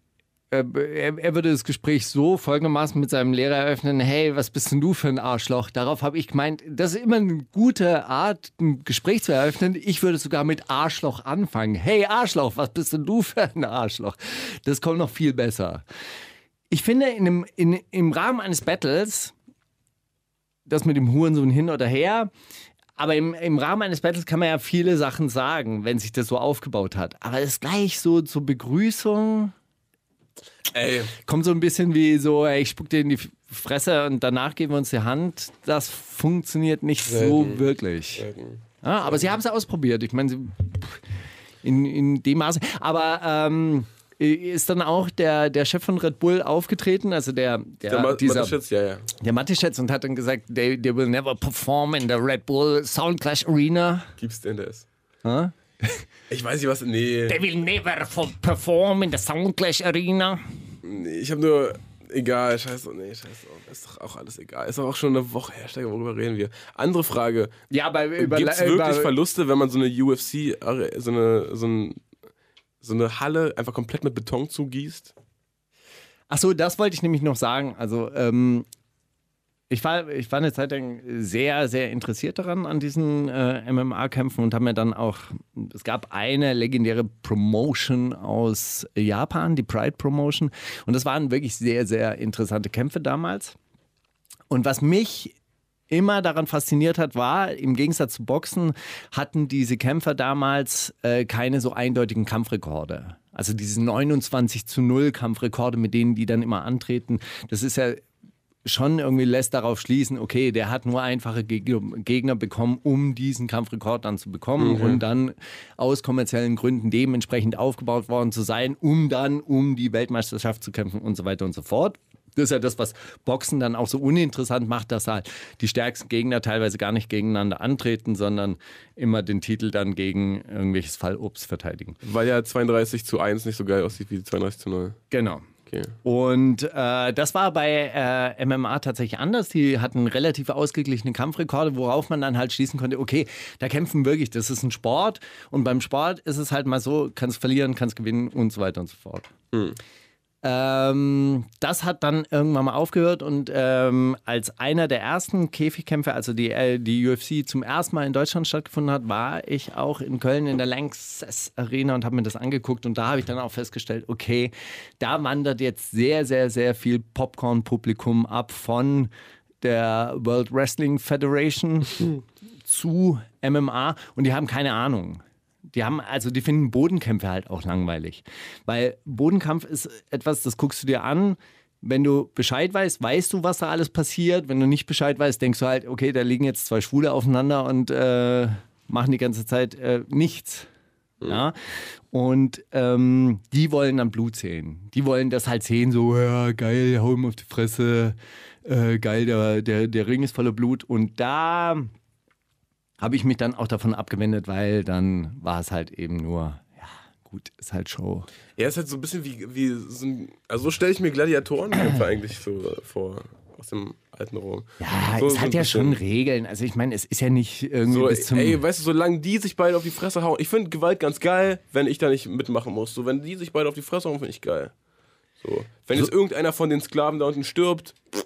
äh, er, er, würde das Gespräch so folgendermaßen mit seinem Lehrer eröffnen, hey, was bist denn du für ein Arschloch? Darauf habe ich gemeint, das ist immer eine gute Art, ein Gespräch zu eröffnen. Ich würde sogar mit Arschloch anfangen. Hey, Arschloch, was bist denn du für ein Arschloch? Das kommt noch viel besser. Ich finde, in einem, in, im Rahmen eines Battles, das mit dem Hurensohn hin oder her, aber im, im Rahmen eines Battles kann man ja viele Sachen sagen, wenn sich das so aufgebaut hat. Aber das gleich so zur Begrüßung. Ey. Kommt so ein bisschen wie so, ey, ich spuck dir in die Fresse und danach geben wir uns die Hand. Das funktioniert nicht Selten. so wirklich. Ja, aber Selten. sie haben es ausprobiert. Ich meine, in, in dem Maße. Aber ähm, ist dann auch der, der Chef von Red Bull aufgetreten, also der, der, der Ma dieser, Matischitz, ja, ja. Der Matischitz und hat dann gesagt, they, they will never perform in the Red Bull Sound Clash Arena. Gibt's denn das? Huh? Ich weiß nicht, was. Nee. They will never perform in the Sound Clash Arena. Nee, ich habe nur. Egal, scheiße, nee, scheiße. Ist doch auch alles egal. Ist doch auch schon eine Woche her, Steiger, worüber reden wir? Andere Frage. Ja, aber über Gibt's wirklich über, Verluste, wenn man so eine UFC, äh, so, eine, so ein so eine Halle einfach komplett mit Beton zugießt. Achso, das wollte ich nämlich noch sagen. Also, ähm, ich war, ich war eine Zeit lang sehr, sehr interessiert daran, an diesen äh, MMA-Kämpfen und habe mir dann auch, es gab eine legendäre Promotion aus Japan, die Pride Promotion. Und das waren wirklich sehr, sehr interessante Kämpfe damals. Und was mich immer daran fasziniert hat, war, im Gegensatz zu Boxen, hatten diese Kämpfer damals äh, keine so eindeutigen Kampfrekorde. Also diese 29 zu 0 Kampfrekorde, mit denen die dann immer antreten, das ist ja schon irgendwie lässt darauf schließen, okay, der hat nur einfache Gegner bekommen, um diesen Kampfrekord dann zu bekommen mhm. und dann aus kommerziellen Gründen dementsprechend aufgebaut worden zu sein, um dann um die Weltmeisterschaft zu kämpfen und so weiter und so fort. Das ist ja das, was Boxen dann auch so uninteressant macht, dass halt die stärksten Gegner teilweise gar nicht gegeneinander antreten, sondern immer den Titel dann gegen irgendwelches Fallobst verteidigen. Weil ja 32 zu 1 nicht so geil aussieht wie 32 zu 0. Genau. Okay. Und äh, das war bei äh, MMA tatsächlich anders. Die hatten relativ ausgeglichene Kampfrekorde, worauf man dann halt schließen konnte, okay, da kämpfen wirklich, das ist ein Sport. Und beim Sport ist es halt mal so, kannst verlieren, kannst gewinnen und so weiter und so fort. Mhm. Ähm, das hat dann irgendwann mal aufgehört und ähm, als einer der ersten Käfigkämpfe, also die, äh, die UFC zum ersten Mal in Deutschland stattgefunden hat, war ich auch in Köln in der Lanxess Arena und habe mir das angeguckt und da habe ich dann auch festgestellt, okay, da wandert jetzt sehr, sehr, sehr viel Popcorn-Publikum ab von der World Wrestling Federation mhm. zu MMA und die haben keine Ahnung. Die haben, also die finden Bodenkämpfe halt auch langweilig. Weil Bodenkampf ist etwas, das guckst du dir an, wenn du Bescheid weißt, weißt du, was da alles passiert. Wenn du nicht Bescheid weißt, denkst du halt, okay, da liegen jetzt zwei Schwule aufeinander und äh, machen die ganze Zeit äh, nichts. Mhm. Ja? Und ähm, die wollen dann Blut sehen. Die wollen das halt sehen, so, ja, geil, hau ihm auf die Fresse, äh, geil, der, der, der Ring ist voller Blut. Und da habe ich mich dann auch davon abgewendet, weil dann war es halt eben nur ja, gut, ist halt Show. Er ist halt so ein bisschen wie, wie so ein, also so stelle ich mir Gladiatorenkämpfe eigentlich so äh, vor aus dem alten Rom. Ja, so, es so hat ja schon Regeln. Also ich meine, es ist ja nicht irgendwie so, bis zum... Ey, weißt du, solange die sich beide auf die Fresse hauen, ich finde Gewalt ganz geil, wenn ich da nicht mitmachen muss. So, wenn die sich beide auf die Fresse hauen, finde ich geil. So. Wenn jetzt irgendeiner von den Sklaven da unten stirbt, pff,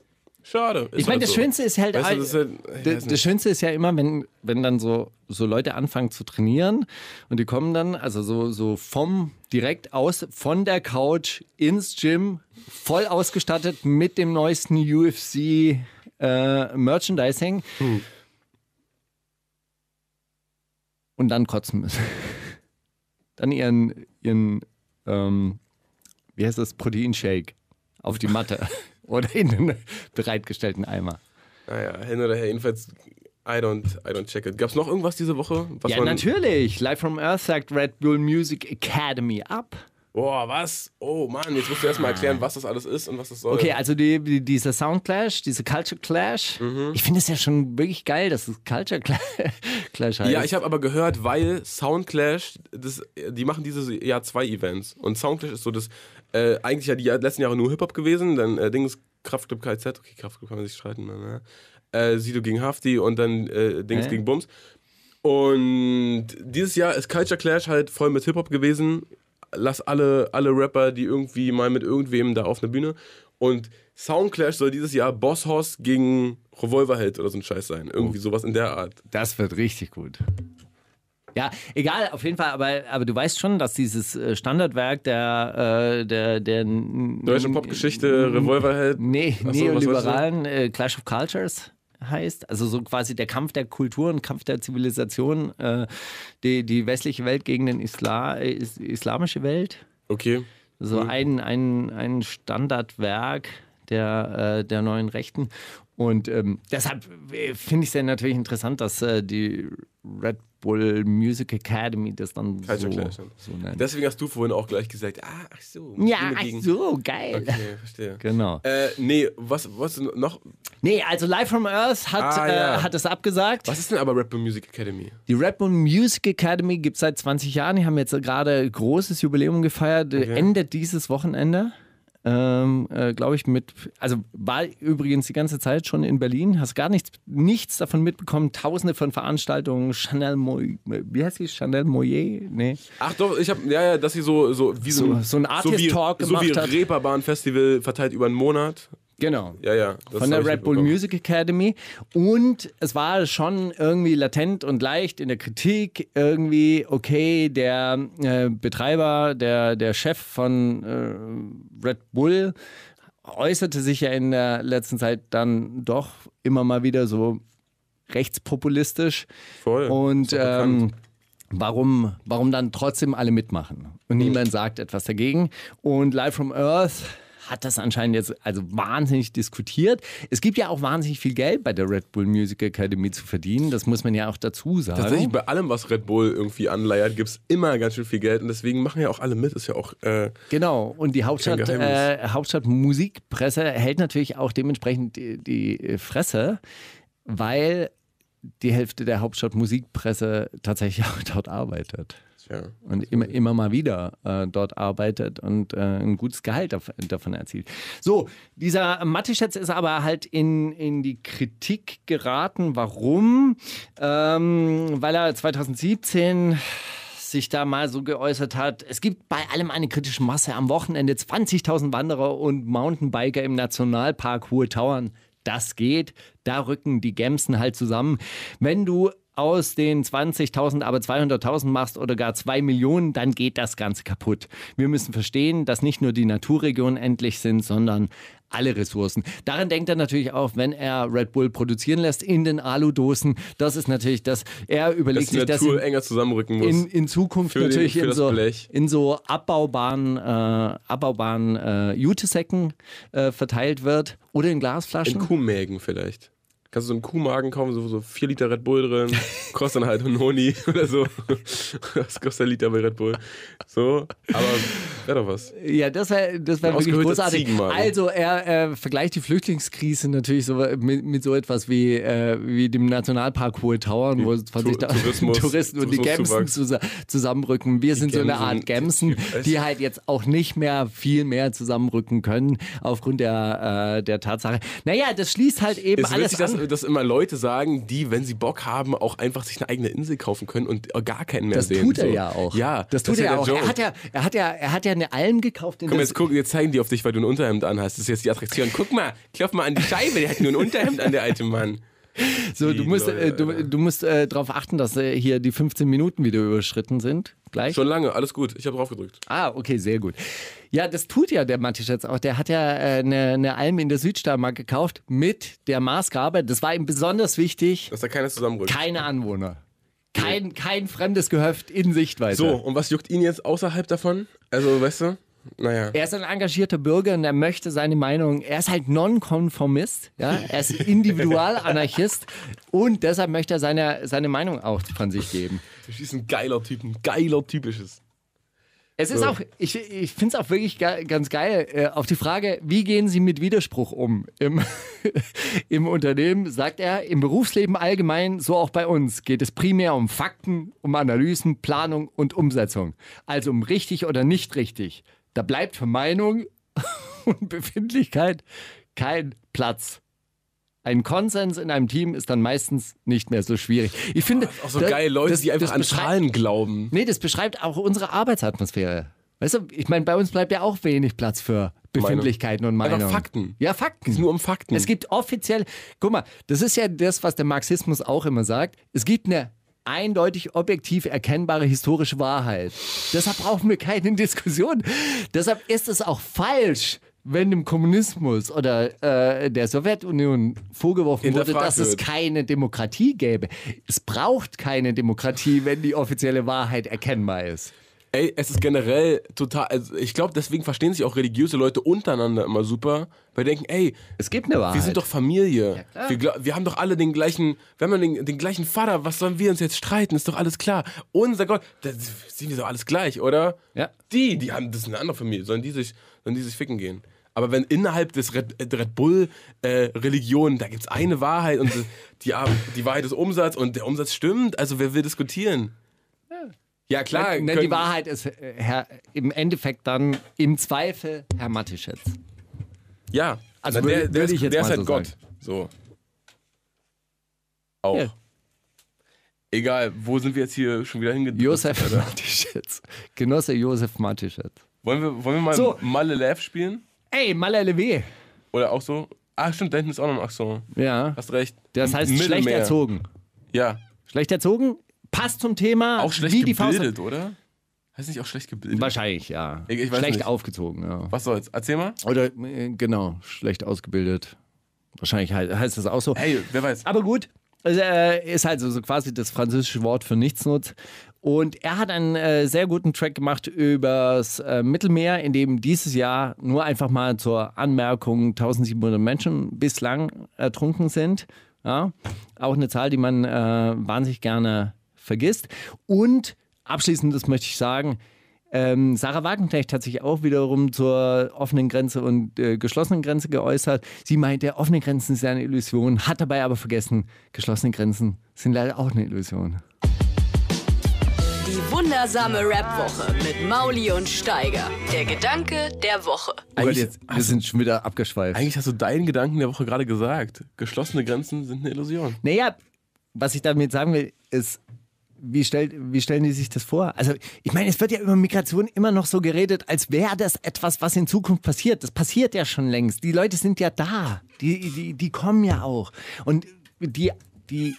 Schade. Ich meine, halt das so. Schönste ist halt, weißt du, das, ist halt, das, das, Schönste ist ja immer, wenn, wenn dann so, so Leute anfangen zu trainieren und die kommen dann, also so, so vom, direkt aus, von der Couch ins Gym, voll ausgestattet mit dem neuesten UFC äh, Merchandising. Hm. Und dann kotzen müssen. dann ihren, ihren ähm, wie heißt das, Proteinshake auf die Matte. Oder in den bereitgestellten Eimer. Naja, ah hin oder her. Jedenfalls I don't, I don't check it. Gab es noch irgendwas diese Woche? ja, natürlich. Live from Earth sagt Red Bull Music Academy ab. Boah, was? Oh Mann, jetzt musst du erstmal erklären, ah. was das alles ist und was das soll. Okay, also die, die, dieser Soundclash, diese Culture Clash. Mhm. Ich finde es ja schon wirklich geil, dass es Culture Clash, Clash heißt. Ja, ich habe aber gehört, weil Soundclash, das, die machen dieses Jahr zwei Events. Und Soundclash ist so das äh, eigentlich ja die letzten Jahre nur Hip-Hop gewesen, dann äh, Dings Kraftclub KZ, okay, Kraftclub kann man sich streiten, ne? äh, Sido gegen Hafti und dann äh, Dings äh? gegen Bums. Und dieses Jahr ist Culture Clash halt voll mit Hip-Hop gewesen. Lass alle, alle Rapper, die irgendwie mal mit irgendwem da auf eine Bühne. Und Sound Clash soll dieses Jahr Boss Hoss gegen Revolverheld oder so ein Scheiß sein. Irgendwie oh. sowas in der Art. Das wird richtig gut. Ja, egal, auf jeden Fall, aber, aber du weißt schon, dass dieses äh, Standardwerk der, äh, der, der Deutsche Popgeschichte, Revolverheld. Nee, so, neoliberalen äh, Clash of Cultures heißt. Also so quasi der Kampf der Kulturen, Kampf der Zivilisation, äh, die, die westliche Welt gegen den Isla äh, is islamische Welt. Okay. So mhm. ein, ein, ein Standardwerk der, äh, der neuen Rechten. Und ähm, deshalb finde ich es ja natürlich interessant, dass äh, die Red Bull Music Academy das dann so, so nennt. Deswegen hast du vorhin auch gleich gesagt, ah, ach so. Ja, ach so, geil. Okay, verstehe. Genau. Äh, nee, was, was noch? Nee, also Live From Earth hat, ah, äh, ja. äh, hat es abgesagt. Was ist denn aber Red Bull Music Academy? Die Red Bull Music Academy gibt es seit 20 Jahren. Die haben jetzt gerade großes Jubiläum gefeiert. Äh, okay. Endet dieses Wochenende ähm, äh, glaube ich, mit, also war übrigens die ganze Zeit schon in Berlin, hast gar nichts, nichts davon mitbekommen, tausende von Veranstaltungen, Chanel Moyer, wie heißt sie, Chanel Moyer? Nee. Ach doch, ich habe, ja, ja, dass sie so, so wie so, so, so ein Artist-Talk so gemacht So wie Reeperbahn-Festival verteilt über einen Monat. Genau. Ja, ja. Von der Red Bull Music Academy. Und es war schon irgendwie latent und leicht in der Kritik. Irgendwie, okay, der äh, Betreiber, der, der Chef von äh, Red Bull äußerte sich ja in der letzten Zeit dann doch immer mal wieder so rechtspopulistisch. Voll. Und ähm, warum, warum dann trotzdem alle mitmachen? Und hm. niemand sagt etwas dagegen. Und Live from Earth hat das anscheinend jetzt also wahnsinnig diskutiert. Es gibt ja auch wahnsinnig viel Geld bei der Red Bull Music Academy zu verdienen. Das muss man ja auch dazu sagen. Tatsächlich bei allem, was Red Bull irgendwie anleiert, gibt es immer ganz schön viel Geld und deswegen machen ja auch alle mit. Ist ja auch äh, genau. Und die Hauptstadt, äh, Hauptstadt Musikpresse hält natürlich auch dementsprechend die, die äh, Fresse, weil die Hälfte der Hauptstadt Musikpresse tatsächlich auch dort arbeitet ja. und immer, immer mal wieder äh, dort arbeitet und äh, ein gutes Gehalt dav davon erzielt. So, dieser Mathe-Schätz ist aber halt in, in die Kritik geraten. Warum? Ähm, weil er 2017 sich da mal so geäußert hat, es gibt bei allem eine kritische Masse. Am Wochenende 20.000 Wanderer und Mountainbiker im Nationalpark Hohe Tauern. Das geht, da rücken die Gemsen halt zusammen. Wenn du aus den 20.000 aber 200.000 machst oder gar 2 Millionen, dann geht das Ganze kaputt. Wir müssen verstehen, dass nicht nur die Naturregionen endlich sind, sondern alle Ressourcen. Daran denkt er natürlich auch, wenn er Red Bull produzieren lässt in den Aludosen. Das ist natürlich, dass er überlegt dass sich, dass Natur enger zusammenrücken muss. In, in Zukunft für natürlich den, in, so, in, so, abbaubaren, äh, abbaubaren äh, Jutesäcken äh, verteilt wird oder in Glasflaschen. In Kuhmägen vielleicht. Kannst du so einen Kuhmagen kaufen, so, so 4 Liter Red Bull drin, kostet dann halt ein Honi oder so. Was kostet ein Liter bei Red Bull. So, aber wäre doch was. Ja, das wäre das wär wirklich großartig. Also, er äh, vergleicht die Flüchtlingskrise natürlich so, mit, mit so etwas wie, äh, wie dem Nationalpark Hohe Tauern, wo 20.000 Touristen und die Gemsen zus zusammenrücken. Wir die sind Gemsen, so eine Art Gemsen, die halt jetzt auch nicht mehr viel mehr zusammenrücken können, aufgrund der, äh, der Tatsache. Naja, das schließt halt eben ist alles witzig, an äh, dass immer Leute sagen, die, wenn sie Bock haben, auch einfach sich eine eigene Insel kaufen können und äh, gar keinen mehr das sehen. Das tut er so. ja auch. Ja, das, das tut er ja auch. Er hat ja, er hat ja, er hat ja eine Alm gekauft. Komm, jetzt gucken, jetzt zeigen die auf dich, weil du ein Unterhemd anhast. Das ist jetzt die Attraktion. Guck mal, klopf mal an die Scheibe. Der hat nur ein Unterhemd an, der alte Mann. So, äh, du musst, äh, du, du musst äh, darauf achten, dass äh, hier die 15 Minuten wieder überschritten sind. Gleich. Schon lange, alles gut. Ich habe drauf gedrückt. Ah, okay, sehr gut. Ja, das tut ja der Matisch jetzt auch. Der hat ja äh, eine äh, ne Alm in der Südsteiermark gekauft mit der Maßgabe. Das war ihm besonders wichtig. Dass da keiner zusammenrückt. Keine Anwohner. Kein, kein fremdes Gehöft in Sichtweite. So, und was juckt ihn jetzt außerhalb davon? Also, weißt du? Naja. Er ist ein engagierter Bürger und er möchte seine Meinung, er ist halt Nonkonformist, ja? er ist Individualanarchist und deshalb möchte er seine, seine Meinung auch von sich geben. Das ist ein geiler Typ, ein geiler Typisches. Es ist auch, ich, ich finde es auch wirklich ge ganz geil, äh, auf die Frage, wie gehen Sie mit Widerspruch um im, im Unternehmen, sagt er, im Berufsleben allgemein, so auch bei uns, geht es primär um Fakten, um Analysen, Planung und Umsetzung. Also um richtig oder nicht richtig. Da bleibt für Meinung und Befindlichkeit kein Platz. Ein Konsens in einem Team ist dann meistens nicht mehr so schwierig. Ich finde. Oh, auch so da, geil, Leute, das, die einfach an Schalen glauben. Nee, das beschreibt auch unsere Arbeitsatmosphäre. Weißt du, ich meine, bei uns bleibt ja auch wenig Platz für Befindlichkeiten Meinung. und Meinungen. Einfach Fakten. Ja, Fakten. Es ist nur um Fakten. Es gibt offiziell, guck mal, das ist ja das, was der Marxismus auch immer sagt. Es gibt eine eindeutig objektiv erkennbare historische Wahrheit. Deshalb brauchen wir keine Diskussion. Deshalb ist es auch falsch, wenn dem Kommunismus oder äh, der Sowjetunion vorgeworfen wurde, dass es keine Demokratie gäbe. Es braucht keine Demokratie, wenn die offizielle Wahrheit erkennbar ist. Ey, es ist generell total. Also ich glaube, deswegen verstehen sich auch religiöse Leute untereinander immer super, weil die denken, ey, es gibt eine Wahrheit. Wir sind doch Familie. Ja, wir, wir, haben doch alle den gleichen, wir haben den, den gleichen Vater. Was sollen wir uns jetzt streiten? Ist doch alles klar. Unser Gott, das sind wir doch alles gleich, oder? Ja. Die, die haben, das ist eine andere Familie. Sollen die sich, sollen die sich ficken gehen? Aber wenn innerhalb des Red, äh, Red Bull-Religion, äh, da gibt es eine Wahrheit und die, die Wahrheit ist Umsatz und der Umsatz stimmt, also wer will diskutieren? Ja, klar. Ne, die Wahrheit ist äh, Herr, im Endeffekt dann im Zweifel Herr Mattischitz. Ja, also, also der, der, ist, der ist halt so Gott. Sagen. So. Auch. Ja. Egal, wo sind wir jetzt hier schon wieder hingedrückt? Josef Mattischitz. Genosse Josef Mattischitz. Wollen wir, wollen wir mal so. Malle Lev spielen? Ey, Malle Lev. Oder auch so? Ach, stimmt, da hinten ist auch noch ein Axon. Ja. Hast recht. Das heißt, Mittelmeer. schlecht erzogen. Ja. Schlecht erzogen? passt zum Thema. Auch schlecht gebildet, oder? Heißt nicht auch schlecht gebildet? Wahrscheinlich, ja. Ich, ich schlecht nicht. aufgezogen, ja. Was soll's? Erzähl mal. Oder, äh, genau, schlecht ausgebildet. Wahrscheinlich heißt das auch so. Hey, wer weiß. Aber gut, also, äh, ist halt so, so quasi das französische Wort für Nichtsnutz. Und er hat einen äh, sehr guten Track gemacht übers äh, Mittelmeer, in dem dieses Jahr nur einfach mal zur Anmerkung 1700 Menschen bislang ertrunken sind. Ja? Auch eine Zahl, die man äh, wahnsinnig gerne vergisst. Und abschließend, das möchte ich sagen, ähm, Sarah Wagenknecht hat sich auch wiederum zur offenen Grenze und äh, geschlossenen Grenze geäußert. Sie meinte, offene Grenzen sind eine Illusion, hat dabei aber vergessen, geschlossene Grenzen sind leider auch eine Illusion. Die wundersame Rap-Woche mit Mauli und Steiger. Der Gedanke der Woche. Oh Eigentlich, jetzt, wir sind schon wieder abgeschweift. Eigentlich hast du deinen Gedanken der Woche gerade gesagt. Geschlossene Grenzen sind eine Illusion. Naja, was ich damit sagen will, ist, wie, stellt, wie stellen die sich das vor? Also, ich meine, es wird ja über Migration immer noch so geredet, als wäre das etwas, was in Zukunft passiert. Das passiert ja schon längst. Die Leute sind ja da. Die, die, die kommen ja auch. Und die, die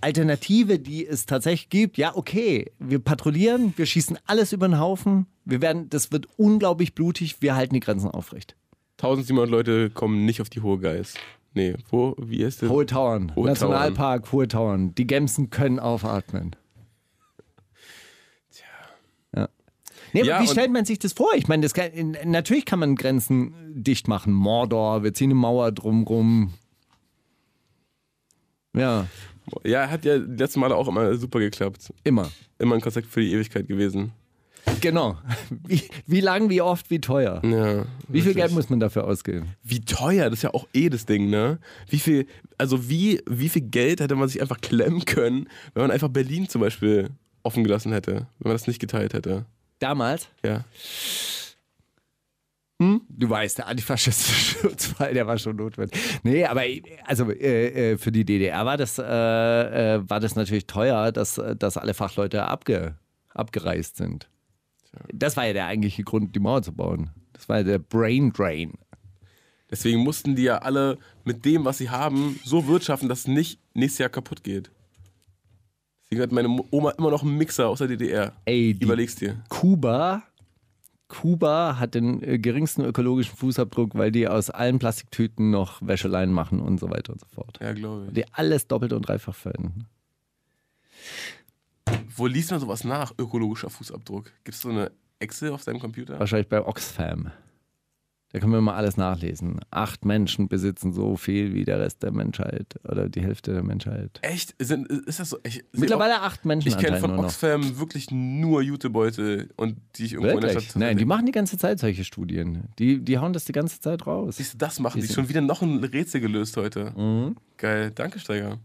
Alternative, die es tatsächlich gibt, ja, okay, wir patrouillieren, wir schießen alles über den Haufen, wir werden, das wird unglaublich blutig, wir halten die Grenzen aufrecht. 1700 Leute kommen nicht auf die Hohe Geist. Nee, wo, wie ist das? Hohe Tauern. Hohe Nationalpark, Hohe Tauern. Die Gemsen können aufatmen. Tja. Ja. Nee, ja, wie stellt man sich das vor? Ich meine, natürlich kann man Grenzen dicht machen. Mordor, wir ziehen eine Mauer drumrum. Ja. Ja, hat ja letztes Mal auch immer super geklappt. Immer. Immer ein Konzept für die Ewigkeit gewesen. Genau. Wie, wie lang, wie oft, wie teuer. Ja, wie viel Geld muss man dafür ausgeben? Wie teuer, das ist ja auch eh das Ding, ne? Wie viel, also wie, wie viel Geld hätte man sich einfach klemmen können, wenn man einfach Berlin zum Beispiel offen gelassen hätte, wenn man das nicht geteilt hätte? Damals? Ja. Hm? Du weißt, der antifaschistische Schutzfall, der war schon notwendig. Nee, aber also äh, äh für die DDR war das, äh, äh, war das natürlich teuer, dass, äh, dass alle Fachleute abge, abgereist sind. Das war ja der eigentliche Grund, die Mauer zu bauen. Das war ja der Brain Drain. Deswegen mussten die ja alle mit dem, was sie haben, so wirtschaften, dass es nicht nächstes Jahr kaputt geht. Deswegen hat meine Oma immer noch einen Mixer aus der DDR. Ey, überlegst dir. Kuba, Kuba hat den äh, geringsten ökologischen Fußabdruck, weil die aus allen Plastiktüten noch Wäscheleien machen und so weiter und so fort. Ja, glaube ich. Die alles doppelt und dreifach verwenden. Wo liest man sowas nach? Ökologischer Fußabdruck. Gibt es so eine Excel auf seinem Computer? Wahrscheinlich bei Oxfam. Da können wir mal alles nachlesen. Acht Menschen besitzen so viel wie der Rest der Menschheit oder die Hälfte der Menschheit. Echt? Sind, ist das so? Ich, Mittlerweile auch, acht Menschen. Ich kenne von Oxfam wirklich nur Jutebeute und die ich irgendwo wirklich? in der Stadt. Nein, die machen die ganze Zeit solche Studien. Die, die hauen das die ganze Zeit raus. Siehst du, das machen die. Schon wieder noch ein Rätsel gelöst heute. Mhm. Geil. Danke, Steiger.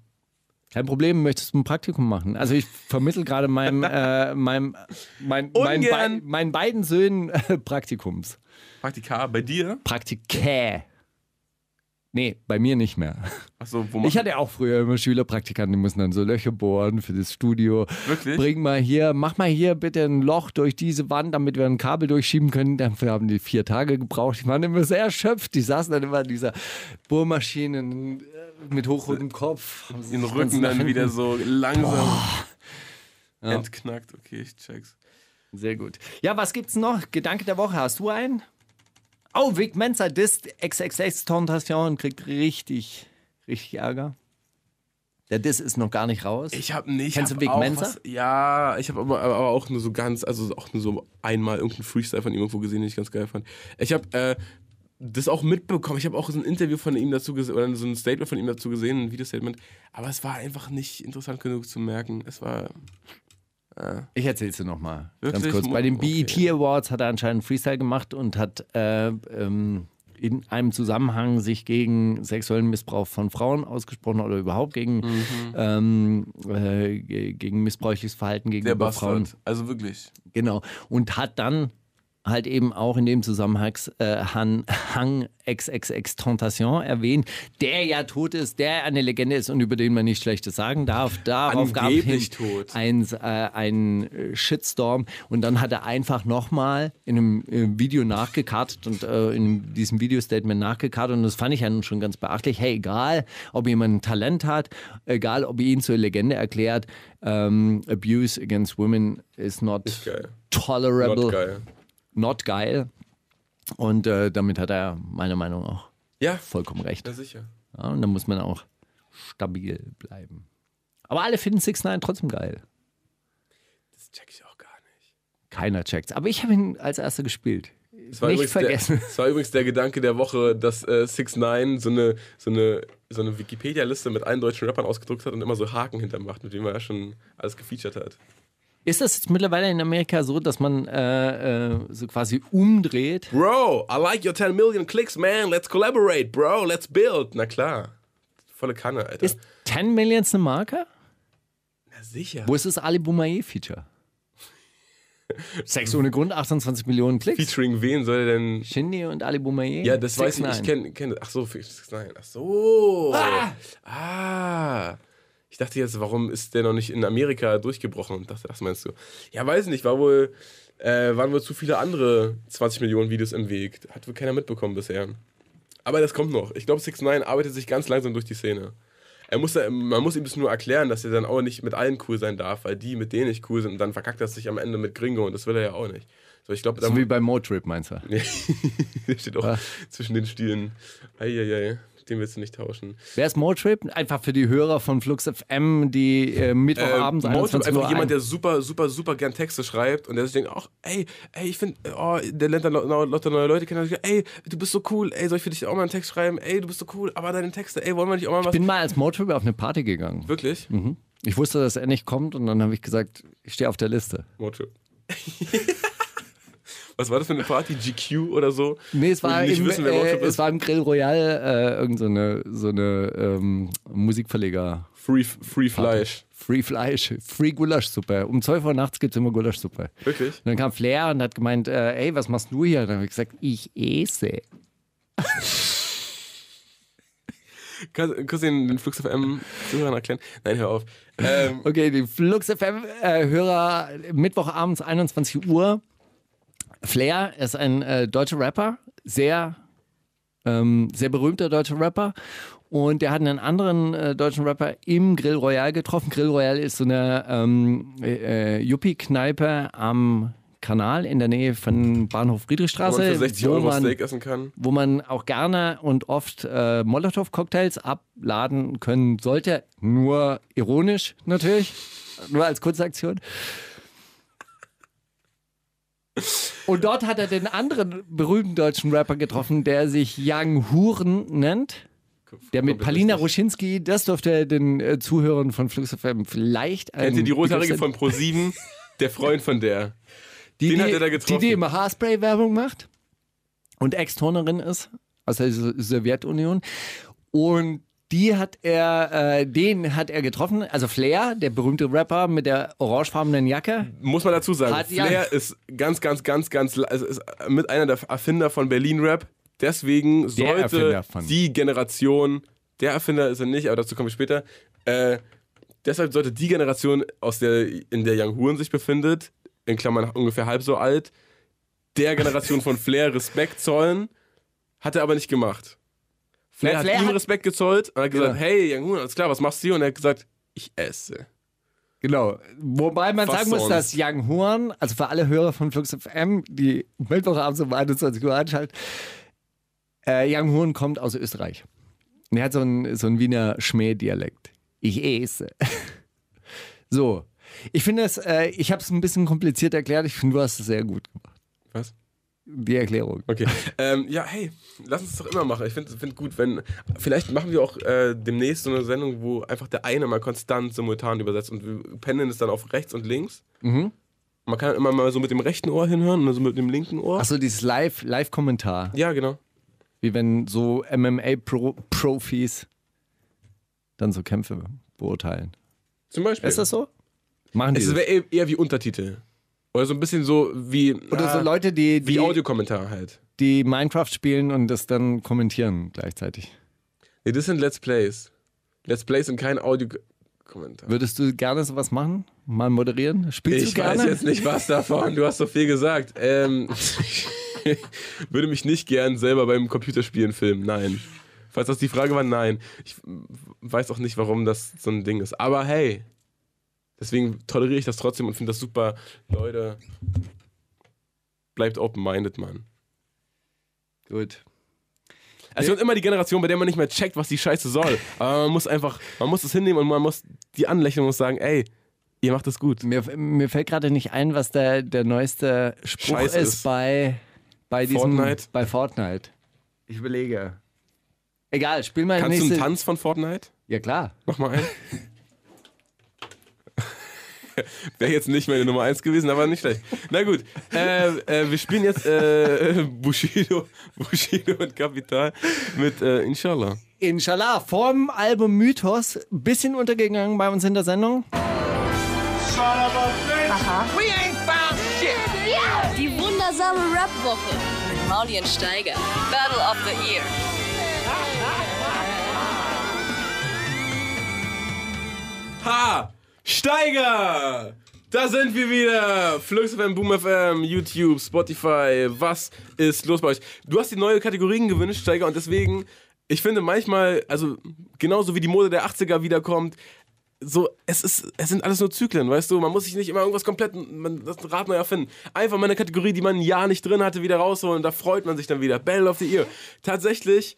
Kein Problem, möchtest du ein Praktikum machen? Also ich vermittel gerade meinem, äh, meinem, mein, meinen, bei, meinen beiden Söhnen äh, Praktikums. Praktika bei dir? Praktikä. Nee, bei mir nicht mehr. Ach so, wo ich hatte auch früher immer Schülerpraktikanten, die mussten dann so Löcher bohren für das Studio. Wirklich? Bring mal hier, mach mal hier bitte ein Loch durch diese Wand, damit wir ein Kabel durchschieben können. Dafür haben die vier Tage gebraucht. Die waren immer sehr erschöpft. Die saßen dann immer in dieser Bohrmaschine äh, mit hochrotem Kopf. Den Rücken dann wieder so langsam oh. entknackt. Okay, ich check's. Sehr gut. Ja, was gibt's noch? Gedanke der Woche, hast du einen? Oh, Vic Mensa disst XXX Tentation kriegt richtig, richtig Ärger. Der Diss ist noch gar nicht raus. Ich habe nicht. Kennst hab du Vic Mensa? Was, ja, ich habe aber, aber, auch nur so ganz, also auch nur so einmal irgendeinen Freestyle von ihm irgendwo gesehen, den ich ganz geil fand. Ich habe äh, das auch mitbekommen. Ich habe auch so ein Interview von ihm dazu gesehen, oder so ein Statement von ihm dazu gesehen, ein Videostatement. Aber es war einfach nicht interessant genug zu merken. Es war. Äh ich erzähl's dir nochmal. Ganz kurz. Bei den e okay. BET Awards hat er anscheinend Freestyle gemacht und hat äh, ähm, in einem Zusammenhang sich gegen sexuellen Missbrauch von Frauen ausgesprochen oder überhaupt gegen, mhm. ähm, äh, gegen missbräuchliches Verhalten gegenüber Frauen. Also wirklich. Genau. Und hat dann halt eben auch in dem Zusammenhang äh, Han, Hang XXX Tentation erwähnt, der ja tot ist, der eine Legende ist und über den man nicht Schlechtes sagen darf. Darauf gab es einen äh, ein äh, Shitstorm und dann hat er einfach nochmal in einem äh, Video nachgekartet und äh, in diesem Video-Statement nachgekartet und das fand ich ja nun schon ganz beachtlich. Hey, egal, ob jemand ein Talent hat, egal, ob ihr ihn zur Legende erklärt, ähm, Abuse against women is not tolerable. Not not geil. Und äh, damit hat er meiner Meinung nach auch ja, vollkommen recht. Ja, sicher. Ja, und da muss man auch stabil bleiben. Aber alle finden 6 9 trotzdem geil. Das check ich auch gar nicht. Keiner checkt's. Aber ich habe ihn als erster gespielt. Das war, nicht vergessen. es war übrigens der Gedanke der Woche, dass äh, 6 9 so eine, so eine, so eine Wikipedia-Liste mit allen deutschen Rappern ausgedruckt hat und immer so Haken hintermacht, mit dem er ja schon alles gefeatured hat. Ist das jetzt mittlerweile in Amerika so, dass man äh, äh, so quasi umdreht? Bro, I like your 10 million clicks, man. Let's collaborate, bro. Let's build. Na klar. Volle Kanne, Alter. Ist 10 Millions eine Marke? Na sicher. Wo ist das Ali Boumaier-Feature? Sex ohne Grund, 28 Millionen Klicks. Featuring wen soll er denn? Shindy und Ali Boumaier. Ja, das weiß ich. Ich kenne. Kenn, ach so, 6 Ach so. Ah! ah. Ich dachte jetzt, warum ist der noch nicht in Amerika durchgebrochen? Und dachte, das meinst du? Ja, weiß nicht, war wohl, äh, waren wohl zu viele andere 20 Millionen Videos im Weg. Hat wohl keiner mitbekommen bisher. Aber das kommt noch. Ich glaube, 6 9 arbeitet sich ganz langsam durch die Szene. Er muss, man muss ihm das nur erklären, dass er dann auch nicht mit allen cool sein darf, weil die mit denen nicht cool sind und dann verkackt er sich am Ende mit Gringo und das will er ja auch nicht. So, ich glaub, so wie bei Motrip, meinst du? der steht auch ah. zwischen den Stielen. Eieiei den willst du nicht tauschen. Wer ist Motrip? Einfach für die Hörer von Flux FM, die äh, Mittwochabends äh, Motrip, einfach Uhr jemand, der super, super, super gern Texte schreibt und der sich denkt, ach, ey, ey, ich finde, oh, der lernt dann lauter neue Leute kennen. Ey, du bist so cool, ey, soll ich für dich auch mal einen Text schreiben? Ey, du bist so cool, aber deine Texte, ey, wollen wir nicht auch mal was? Ich bin mal als Motrip auf eine Party gegangen. Wirklich? Mhm. Ich wusste, dass er nicht kommt und dann habe ich gesagt, ich stehe auf der Liste. Motrip. was war das für eine Party? GQ oder so? Nee, es war, im, wissen, äh, es war im Grill Royal äh, irgendeine so eine, so eine ähm, Musikverleger. Free, free Fleisch. Free Fleisch, Free Gulaschsuppe. Um 12 Uhr nachts gibt es immer Gulaschsuppe. Wirklich? Und dann kam Flair und hat gemeint, äh, ey, was machst du hier? Und dann habe ich gesagt, ich esse. Kannst du den Flux FM Zuhörern erklären? Nein, hör auf. Ähm, okay, die Flux FM äh, Hörer Mittwochabends 21 Uhr Flair ist ein äh, deutscher Rapper, sehr, ähm, sehr berühmter deutscher Rapper. Und der hat einen anderen äh, deutschen Rapper im Grill Royal getroffen. Grill Royal ist so eine ähm, äh, äh Yuppie-Kneipe am Kanal in der Nähe von Bahnhof Friedrichstraße, wo man, für 60 Euro man, Steak essen kann. wo man auch gerne und oft äh, Molotow-Cocktails abladen können sollte. Nur ironisch natürlich, nur als Kurzaktion. Und dort hat er den anderen berühmten deutschen Rapper getroffen, der sich Young Huren nennt. Der mit Palina Ruschinski, das dürfte den äh, Zuhörern von Flux FM vielleicht ein. Kennt die Rothaarige von Pro7? Der Freund von der. Die, Den die, hat er da getroffen. Die, die immer Haarspray-Werbung macht und Ex-Turnerin ist aus der Sowjetunion. Und die hat er, äh, den hat er getroffen. Also Flair, der berühmte Rapper mit der orangefarbenen Jacke. Muss man dazu sagen, hat Flair ja. ist ganz, ganz, ganz, ganz, also ist äh, mit einer der Erfinder von Berlin Rap. Deswegen sollte die Generation, der Erfinder ist er nicht, aber dazu komme ich später. Äh, deshalb sollte die Generation, aus der, in der Young Huren sich befindet, in Klammern ungefähr halb so alt, der Generation von Flair Respekt zollen. Hat er aber nicht gemacht. Flair, Flair hat ihm hat Respekt gezollt und hat gesagt, genau. hey, Young Hoon, alles klar, was machst du? Und er hat gesagt, ich esse. Genau. Wobei man Fast sagen muss, dass Young Horn, also für alle Hörer von Flux FM, die Mittwochabends um 21 Uhr einschalten, äh, Young Horn kommt aus Österreich. Und er hat so einen, so einen Wiener Schmähdialekt. Ich esse. so. Ich finde es, äh, ich habe es ein bisschen kompliziert erklärt. Ich finde, du hast es sehr gut gemacht. Was? die Erklärung. Okay. Ähm, ja, hey, lass uns doch immer machen. Ich finde find gut, wenn. Vielleicht machen wir auch äh, demnächst so eine Sendung, wo einfach der eine mal konstant simultan übersetzt und wir pendeln es dann auf rechts und links. Mhm. Man kann immer mal so mit dem rechten Ohr hinhören und so mit dem linken Ohr. Achso, dieses Live, Live-Kommentar. ja, genau. Wie wenn so MMA-Profis dann so Kämpfe beurteilen. Zum Beispiel. Ist das so? Machen die es wäre eher wie Untertitel. Oder so ein bisschen so wie. Oder ah, so Leute, die. Wie Audiokommentar halt. Die Minecraft spielen und das dann kommentieren gleichzeitig. Nee, das sind Let's Plays. Let's Plays und kein Audiokommentar. Würdest du gerne sowas machen? Mal moderieren? Spielst ich du gerne? Ich weiß jetzt nicht was davon. Du hast so viel gesagt. Ähm, würde mich nicht gern selber beim Computerspielen filmen. Nein. Falls das die Frage war, nein. Ich weiß auch nicht, warum das so ein Ding ist. Aber hey, Deswegen toleriere ich das trotzdem und finde das super. Leute, bleibt open-minded, Mann. Gut. Es wird immer die Generation, bei der man nicht mehr checkt, was die Scheiße soll. Aber man muss einfach, man muss es hinnehmen und man muss die Anlächeln und sagen, ey, ihr macht das gut. Mir, mir fällt gerade nicht ein, was der, der neueste Spruch ist, ist bei, bei diesem Fortnite. bei Fortnite. Ich überlege. Egal, spiel mal Kannst nächste... du einen Tanz von Fortnite? Ja, klar. Mach mal einen. Wäre jetzt nicht meine Nummer 1 gewesen, aber nicht schlecht. Na gut, äh, äh, wir spielen jetzt äh, Bushido, Bushido und Kapital mit äh, Inshallah. Inshallah, vom Album Mythos, bisschen untergegangen bei uns in der Sendung. Aha. We ain't found shit. Die wundersame Rap-Woche mit Maulien Steiger. Battle of the Year. Steiger! Da sind wir wieder! Flux FM, Boom FM, YouTube, Spotify. Was ist los bei euch? Du hast die neue Kategorien gewünscht, Steiger, und deswegen, ich finde manchmal, also genauso wie die Mode der 80er wiederkommt, so, es, ist, es sind alles nur Zyklen, weißt du? Man muss sich nicht immer irgendwas komplett, man, das Rad neu erfinden. Einfach mal eine Kategorie, die man ein Jahr nicht drin hatte, wieder rausholen da freut man sich dann wieder. Battle of the Ear. Tatsächlich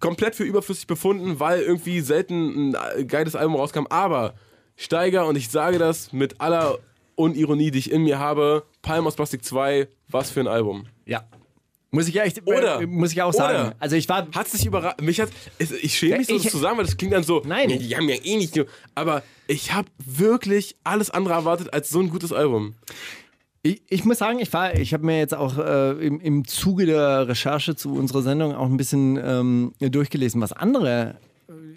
komplett für überflüssig befunden, weil irgendwie selten ein geiles Album rauskam, aber Steiger, und ich sage das mit aller Unironie, die ich in mir habe, Palm aus Plastik 2, was für ein Album. Ja. Muss ich ja echt, oder, äh, muss ich auch sagen. Oder, also ich war. Hat sich überrascht. Mich hat, ich schäme mich so ich, zu sagen, weil das klingt dann so. Nein. die haben ja eh nicht. Aber ich habe wirklich alles andere erwartet als so ein gutes Album. Ich, ich, muss sagen, ich war, ich habe mir jetzt auch äh, im, im Zuge der Recherche zu unserer Sendung auch ein bisschen ähm, durchgelesen, was andere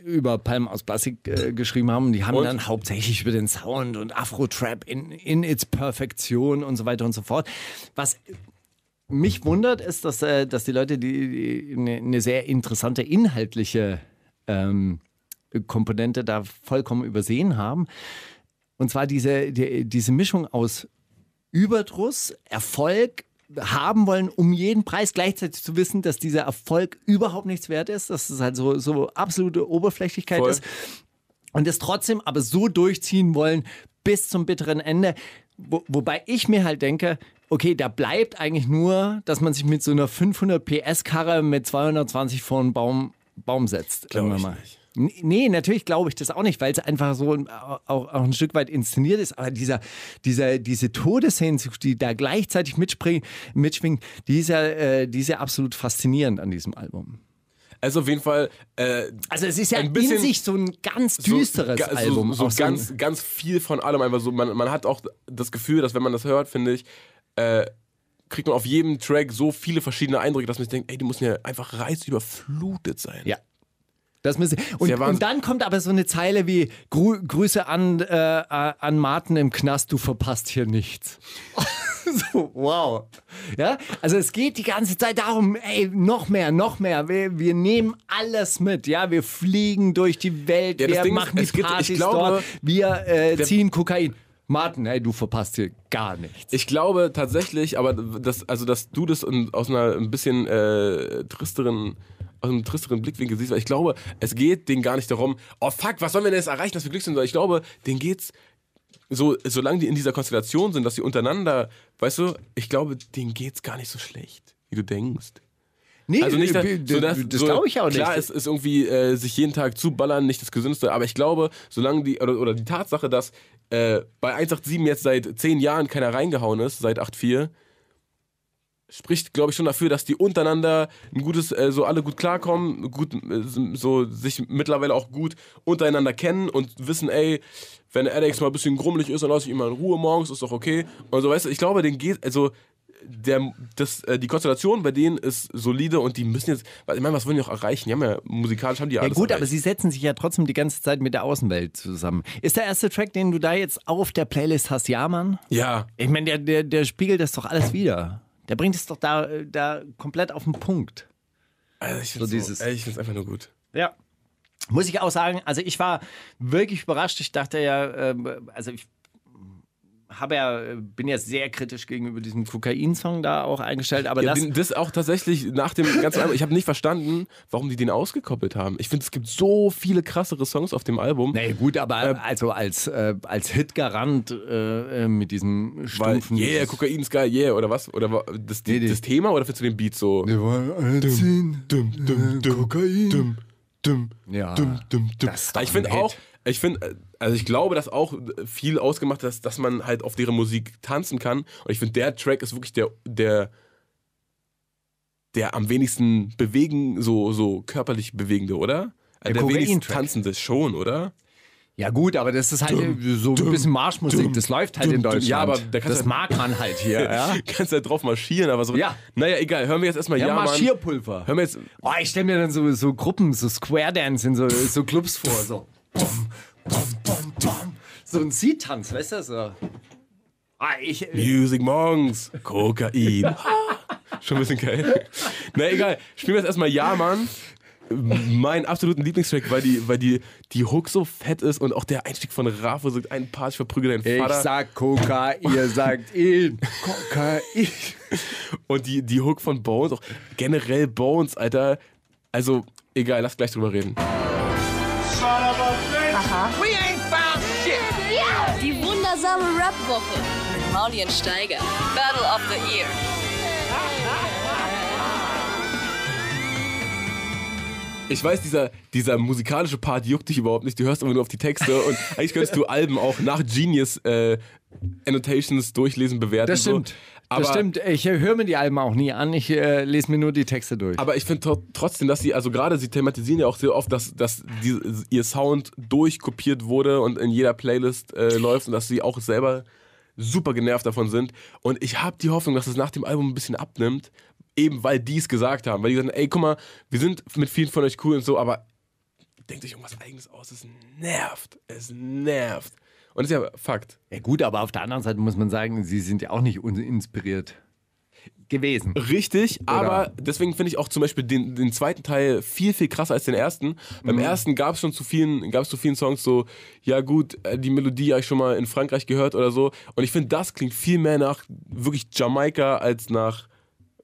über Palm aus Bassig äh, geschrieben haben. Die haben und? dann hauptsächlich über den Sound und Afro-Trap in, in its Perfektion und so weiter und so fort. Was mich wundert, ist, dass, äh, dass die Leute die, eine, eine sehr interessante inhaltliche ähm, Komponente da vollkommen übersehen haben. Und zwar diese, die, diese Mischung aus Überdruss, Erfolg haben wollen, um jeden Preis gleichzeitig zu wissen, dass dieser Erfolg überhaupt nichts wert ist, dass es halt so, so absolute Oberflächlichkeit Voll. ist und es trotzdem aber so durchziehen wollen bis zum bitteren Ende. Wo, wobei ich mir halt denke, okay, da bleibt eigentlich nur, dass man sich mit so einer 500 PS Karre mit 220 vor einen Baum, Baum setzt. Glaube ich mal. nicht. Nee, natürlich glaube ich das auch nicht, weil es einfach so ein, auch, auch, ein Stück weit inszeniert ist. Aber dieser, dieser, diese Todessehnsucht, die da gleichzeitig mitschwingt, die ist, ja, äh, die ist ja absolut faszinierend an diesem Album. Also auf jeden Fall. Äh, also es ist ja ein bisschen, in sich so ein ganz düsteres so, ga, so, Album. So, so ganz, ganz viel von allem. Einfach so, man, man hat auch das Gefühl, dass wenn man das hört, finde ich, äh, kriegt man auf jedem Track so viele verschiedene Eindrücke, dass man sich denkt, ey, die müssen ja einfach reißüberflutet sein. Ja. Das müssen, und, und dann kommt aber so eine Zeile wie Grü Grüße an, äh, äh, an Martin im Knast, du verpasst hier nichts. so, wow. Ja, also es geht die ganze Zeit darum, ey, noch mehr, noch mehr. Wir, wir nehmen alles mit. Ja, wir fliegen durch die Welt, ja, wir Ding machen ist, die Partys geht, glaube, dort, wir äh, ziehen Kokain. Martin, hey, du verpasst hier gar nichts. Ich glaube tatsächlich, aber das, also dass du das aus einer ein bisschen äh, tristeren aus einem tristeren Blickwinkel siehst, weil ich glaube, es geht denen gar nicht darum, oh fuck, was sollen wir denn jetzt erreichen, dass wir glücklich sind, sondern ich glaube, denen geht's so, solange die in dieser Konstellation sind, dass sie untereinander, weißt du, ich glaube, denen geht's gar nicht so schlecht, wie du denkst. Nee, also nicht, dass, so das, das glaube ich auch nicht. Klar, es ist irgendwie, äh, sich jeden Tag zuballern, nicht das Gesündeste, aber ich glaube, solange die, oder, oder die Tatsache, dass äh, bei 187 jetzt seit zehn Jahren keiner reingehauen ist, seit 84, spricht, glaube ich, schon dafür, dass die untereinander ein gutes, äh, so alle gut klarkommen, gut, äh, so sich mittlerweile auch gut untereinander kennen und wissen, ey, wenn Alex mal ein bisschen grummelig ist, dann lasse ich ihn mal in Ruhe morgens, ist doch okay. Und so, weißt du, ich glaube, den geht, also, der, das, äh, die Konstellation bei denen ist solide und die müssen jetzt, ich meine, was wollen die auch erreichen? Die haben ja musikalisch haben die alles. Ja gut, erreicht. aber sie setzen sich ja trotzdem die ganze Zeit mit der Außenwelt zusammen. Ist der erste Track, den du da jetzt auf der Playlist hast, ja, Mann? Ja. Ich meine, der, der, der spiegelt das doch alles wieder. Der bringt es doch da, da komplett auf den Punkt. Also ich finde es so so, einfach nur gut. Ja. Muss ich auch sagen, also ich war wirklich überrascht. Ich dachte ja, ähm, also ich habe ja, bin ja sehr kritisch gegenüber diesem Kokain-Song da auch eingestellt, aber ja, das, das auch tatsächlich nach dem ganzen Album. Ich habe nicht verstanden, warum die den ausgekoppelt haben. Ich finde, es gibt so viele krassere Songs auf dem Album. Nee, gut, aber äh, also als äh, als Hitgarant äh, äh mit diesem stumpfen. Weil, yeah, Kokain ist geil, yeah oder was? Oder das, nee, das Thema oder für zu den Beat so? Wir waren dumm, dumm, äh, dumm, dumm, Kokain, dumm, dumm, ja, dumm, dumm, dumm. ich finde auch, ich finde, äh, also ich glaube, dass auch viel ausgemacht hat, dass man halt auf deren Musik tanzen kann. Und ich finde, der Track ist wirklich der, der, der am wenigsten bewegen, so, so körperlich bewegende, oder? Also der, der wenigsten tanzende schon, oder? Ja gut, aber das ist halt dumm, so dumm, ein bisschen Marschmusik. Dumm, das läuft halt in Deutschland. Ja, aber da das halt, mag man halt hier. Ja? kannst halt drauf marschieren, aber so. Ja. Naja, egal. Hören wir jetzt erstmal ja, ja Marschierpulver. Hören wir jetzt. Oh, ich stelle mir dann so, so Gruppen, so Square Dance in so, so Clubs vor. So. Puff, puff, so ein Sie-Tanz, weißt du? So. Ah, ich, äh, Music Monks, Kokain. Schon ein bisschen geil. Na egal, spielen wir jetzt erstmal Ja, Mann. Mein absoluten Lieblingstrack, weil die, weil die, die Hook so fett ist und auch der Einstieg von Rafa sagt, ein paar, ich verprügel deinen Vater. Ich sag Koka, ihr sagt ihn. Kokain. Und die, die Hook von Bones, auch generell Bones, Alter. Also, egal, lass gleich drüber reden. Rock'n'Roll Rap Woche mit Maulien Steiger. Battle of the Year. Ich weiß, dieser, dieser musikalische Part juckt dich überhaupt nicht. Du hörst immer nur auf die Texte und eigentlich könntest du Alben auch nach Genius äh, Annotations durchlesen, bewerten. Das stimmt. So. Aber das stimmt, ich höre mir die Alben auch nie an, ich äh, lese mir nur die Texte durch. Aber ich finde trotzdem, dass sie, also gerade sie thematisieren ja auch sehr oft, dass, dass die, ihr Sound durchkopiert wurde und in jeder Playlist äh, läuft und dass sie auch selber super genervt davon sind. Und ich habe die Hoffnung, dass es nach dem Album ein bisschen abnimmt, eben weil die es gesagt haben. Weil die sagen, ey, guck mal, wir sind mit vielen von euch cool und so, aber denkt euch irgendwas Eigenes aus. Es nervt. Es nervt. Und das ist ja Fakt. Ja, gut, aber auf der anderen Seite muss man sagen, sie sind ja auch nicht uninspiriert gewesen. Richtig, Oder? aber deswegen finde ich auch zum Beispiel den, den zweiten Teil viel, viel krasser als den ersten. Beim mhm. ersten gab es schon zu vielen, gab's zu vielen Songs so, ja gut, äh, die Melodie habe ich schon mal in Frankreich gehört oder so. Und ich finde, das klingt viel mehr nach wirklich Jamaika als nach,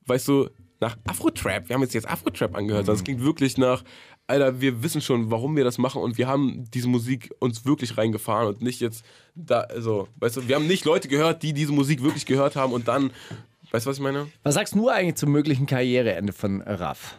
weißt du, nach Afro-Trap. Wir haben jetzt jetzt Afro-Trap angehört. Mhm. Das klingt wirklich nach Alter, wir wissen schon, warum wir das machen und wir haben diese Musik uns wirklich reingefahren und nicht jetzt da, also, weißt du, wir haben nicht Leute gehört, die diese Musik wirklich gehört haben und dann, weißt du, was ich meine? Was sagst du eigentlich zum möglichen Karriereende von Raff?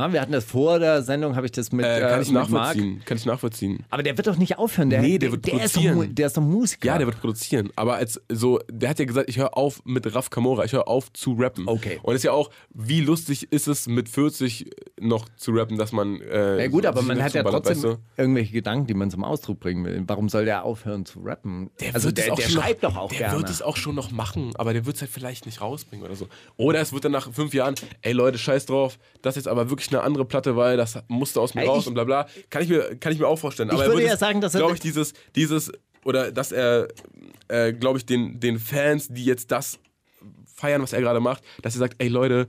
Ah, wir hatten das vor der Sendung, habe ich das mit. Äh, kann äh, ich mit nachvollziehen. Marc. Kann ich nachvollziehen. Aber der wird doch nicht aufhören. Der, nee, der wird der Ist doch, der ist doch Musiker. Ja, der wird produzieren. Aber als so, der hat ja gesagt, ich höre auf mit Raf Kamora, ich höre auf zu rappen. Okay. Und ist ja auch, wie lustig ist es mit 40 noch zu rappen, dass man. Äh, ja gut, aber man hat ja ballert, trotzdem weißt du? irgendwelche Gedanken, die man zum Ausdruck bringen will. Warum soll der aufhören zu rappen? Der also der, der schreibt noch, doch auch der gerne. Der wird es auch schon noch machen, aber der wird es halt vielleicht nicht rausbringen oder so. Oder es wird dann nach fünf Jahren, ey Leute, scheiß drauf, das jetzt aber wirklich ich eine andere Platte, weil das musste aus mir ich, raus und bla bla. Kann ich mir, kann ich mir auch vorstellen. Aber ich würde ja sagen, dass er. Glaube ich, dieses, dieses, oder dass er, äh, glaube ich, den, den Fans, die jetzt das feiern, was er gerade macht, dass er sagt, ey Leute,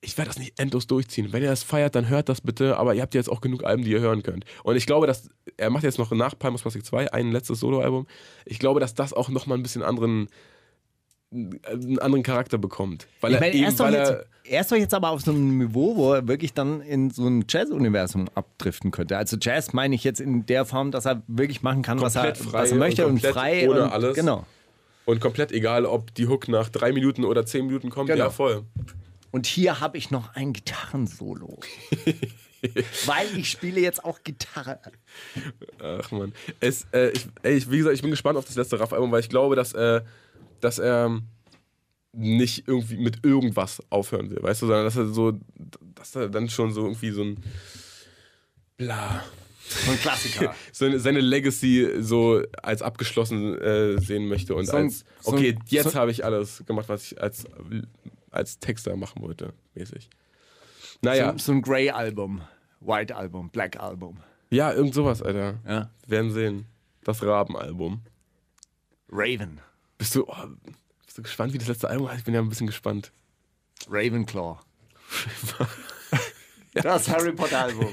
ich werde das nicht endlos durchziehen. Wenn ihr das feiert, dann hört das bitte, aber ihr habt jetzt auch genug Alben, die ihr hören könnt. Und ich glaube, dass er macht jetzt noch nach Palmas Plastic 2 ein letztes Soloalbum. Ich glaube, dass das auch nochmal ein bisschen anderen einen anderen Charakter bekommt. Weil meine, er, eben, weil er, er ist doch jetzt aber auf so einem Niveau, wo er wirklich dann in so ein Jazz-Universum abdriften könnte. Also Jazz meine ich jetzt in der Form, dass er wirklich machen kann, was er, was er möchte und, und frei. Ohne und, alles. Genau. Und komplett egal, ob die Hook nach drei Minuten oder zehn Minuten kommt, genau. ja voll. Und hier habe ich noch ein Gitarrensolo. Weil ich spiele jetzt auch Gitarre. Ach man. äh, ich, ey, wie gesagt, ich bin gespannt auf das letzte Raff-Album, weil ich glaube, dass äh, dass er nicht irgendwie mit irgendwas aufhören will, weißt du, sondern dass er so, dass er dann schon so irgendwie so ein bla. So ein Klassiker. so seine Legacy so als abgeschlossen äh, sehen möchte und so ein, als, okay, so ein, jetzt so habe ich alles gemacht, was ich als, als Texter machen wollte, mäßig. Naja. So, ein Grey-Album, White-Album, Black-Album. Ja, irgend sowas, Alter. Ja. Wir Werden sehen. Das Raben-Album. Raven. Bist du, oh, bist du gespannt, wie das letzte Album heißt? Ich bin ja ein bisschen gespannt. Ravenclaw. das Harry Potter Album.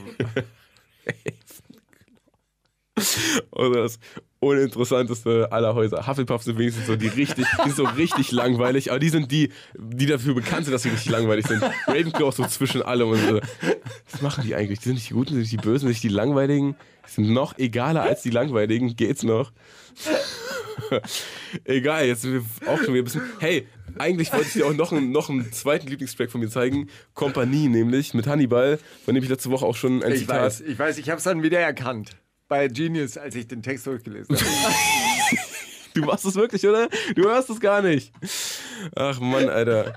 Oder oh, das uninteressanteste aller Häuser. Hufflepuff sind wenigstens so die richtig, die so richtig langweilig, aber die sind die, die dafür bekannt sind, dass sie richtig langweilig sind. Ravenclaw so zwischen allem und so. Was machen die eigentlich? Die sind nicht die Guten, sind nicht die Bösen, sind nicht die Langweiligen noch egaler als die langweiligen, geht's noch. Egal, jetzt sind wir auch schon wieder ein bisschen. Hey, eigentlich wollte ich dir auch noch einen, noch einen zweiten Lieblingstrack von mir zeigen. Kompanie, nämlich mit Hannibal, von dem ich letzte Woche auch schon ein ich Zitat. Weiß, ich weiß, ich habe es dann wieder erkannt. Bei Genius, als ich den Text durchgelesen habe. du machst es wirklich, oder? Du hörst es gar nicht. Ach Mann, Alter.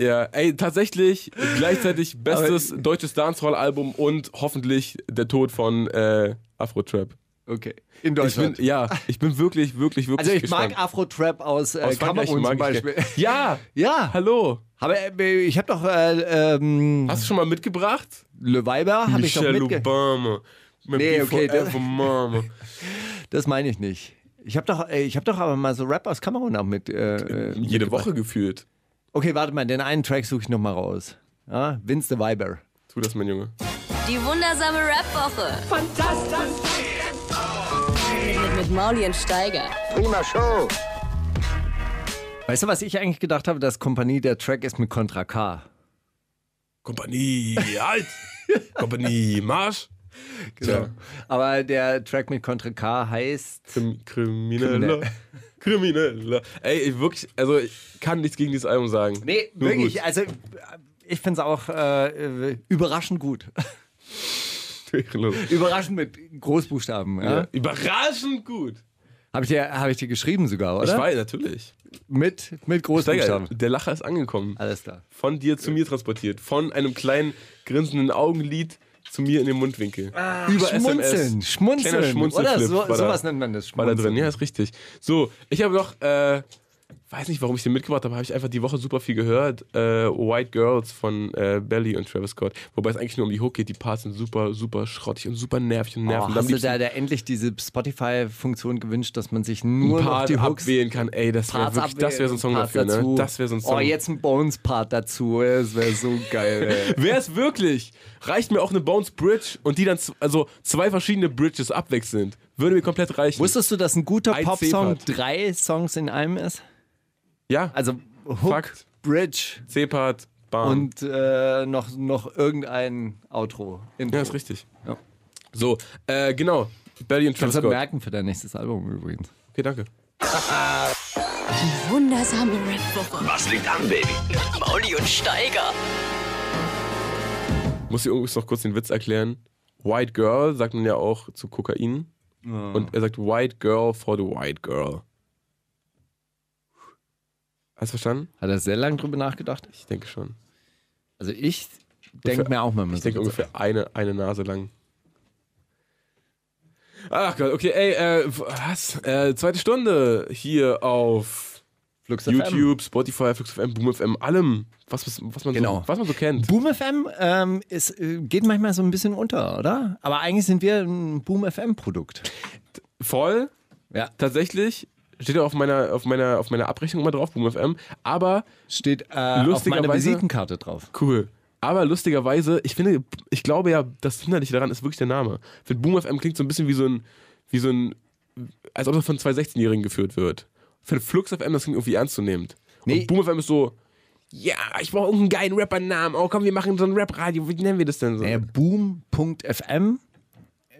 Ja, ey, tatsächlich gleichzeitig bestes Aber, deutsches Dancehall-Album und hoffentlich der Tod von äh, Afro-Trap. Okay. In Deutschland. Ich bin, ja, ich bin wirklich, wirklich, wirklich. Also ich gespannt. mag Afro-Trap aus, äh, aus Kamerun zum Beispiel. Ja, ja. Hallo. Aber äh, ich habe doch. Äh, ähm, Hast du schon mal mitgebracht? Le Weiber habe ich doch mitgebracht. Obama. Nee, okay. Das, das meine ich nicht. Ich habe doch, äh, ich hab doch aber mal so Rap aus Kamerun auch mit. Äh, äh, Jede Woche gefühlt. Okay, warte mal, den einen Track suche ich nochmal raus. Ja, Vince the Viber. Tu das, mein Junge. Die wundersame Rap-Woche. Fantastisch. Mit, mit Mauli und Steiger. Prima Show. Weißt du, was ich eigentlich gedacht habe? Dass Kompanie der Track ist mit Contra K. Kompanie, halt! Kompanie, Marsch! genau. Ja. Aber der Track mit Contra K heißt. Krim Krimineller. Krimineller. Ey, wirklich, also ich kann nichts gegen dieses Album sagen. Nee, Nur wirklich, gut. also äh, ich finde es auch äh, überraschend gut. überraschend mit Großbuchstaben. Ja? ja. Überraschend gut. Habe ich, dir, hab ich dir geschrieben sogar, oder? Ich weiß, natürlich. Mit, mit Großbuchstaben. Der Lacher ist angekommen. Alles klar. Von dir zu mir transportiert. Von einem kleinen grinsenden Augenlid zu mir in den Mundwinkel. Ah, Über schmunzeln, SMS. Schmunzeln. Kleiner Oder so, sowas nennt man das. Schmunzeln. War da drin, ja, ist richtig. So, ich habe noch äh, weiß nicht, warum ich den mitgebracht habe, habe ich einfach die Woche super viel gehört. Äh, White Girls von äh, Belly und Travis Scott. Wobei es eigentlich nur um die Hook geht. Die Parts sind super, super schrottig und super nervig und nervig. Oh, hast du da, da endlich diese Spotify-Funktion gewünscht, dass man sich nur noch die Hooks abwählen kann? Ey, das wäre wirklich, das wäre so ein Song Parts dafür, ne? dazu. Das wäre so ein Song. Oh, jetzt ein Bones-Part dazu. Das wäre so geil, Wäre es wirklich? Reicht mir auch eine Bones-Bridge und die dann, also zwei verschiedene Bridges abwechselnd. Würde mir komplett reichen. Wusstest du, dass ein guter Pop-Song drei Songs in einem ist? Ja. Also Hooked, Fuck, Bridge. C-Part, Bam. Und äh, noch, noch irgendein Outro. Intro. Ja, ist richtig. Ja. So, äh, genau. Belly und Travis Kannst Scott. merken für dein nächstes Album übrigens. Okay, danke. Die wundersame Red Booker. Was liegt an, Baby? Mauli und Steiger. Muss ich übrigens noch kurz den Witz erklären. White Girl sagt man ja auch zu Kokain. Oh. Und er sagt White Girl for the White Girl. Hast du verstanden? Hat er sehr lange drüber nachgedacht? Ich denke schon. Also ich denke mir auch mal. Ich denke ungefähr eine, eine Nase lang. Ach Gott, okay, ey, äh, was? Äh, zweite Stunde hier auf Flux YouTube, FM. Spotify, Flux FM, Boom FM, allem, was, was, man, genau. so, was man so kennt. Boom FM ähm, ist, äh, geht manchmal so ein bisschen unter, oder? Aber eigentlich sind wir ein Boom FM-Produkt. Voll. Ja. Tatsächlich. Steht ja auf meiner, auf meiner, auf meiner Abrechnung immer drauf, BoomFM. Aber steht äh, auf meiner Visitenkarte drauf. Cool. Aber lustigerweise, ich finde, ich glaube ja, das Hinderliche daran ist wirklich der Name. Ich finde, Boom klingt so ein bisschen wie so ein, wie so ein, als ob das von zwei 16-Jährigen geführt wird. Ich finde, Flux FM, das klingt irgendwie ernstzunehmend. Nee. Und BoomFM ist so, ja, ich brauche irgendeinen geilen Rappernamen. Oh komm, wir machen so ein Rap-Radio. Wie nennen wir das denn so? Äh, Boom.fm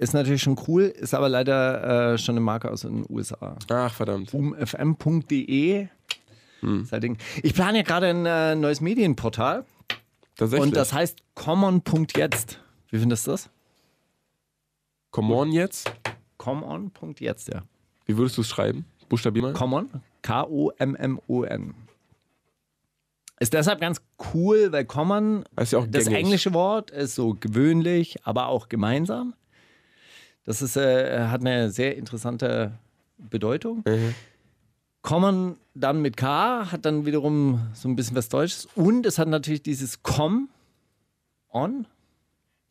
ist natürlich schon cool, ist aber leider äh, schon eine Marke aus den USA. Ach, verdammt. Boomfm.de. Hm. Ich plane ja gerade ein äh, neues Medienportal. Tatsächlich. Und das heißt common.jetzt. Wie findest du das? Come on jetzt? Come on. Jetzt, ja. Wie würdest du es schreiben? Buchstabier mal. Common. K-O-M-M-O-N. Ist deshalb ganz cool, weil Common, ja das englische Wort, ist so gewöhnlich, aber auch gemeinsam. Das ist, äh, hat eine sehr interessante Bedeutung. Mhm. Kommen dann mit K hat dann wiederum so ein bisschen was Deutsches. Und es hat natürlich dieses Come on.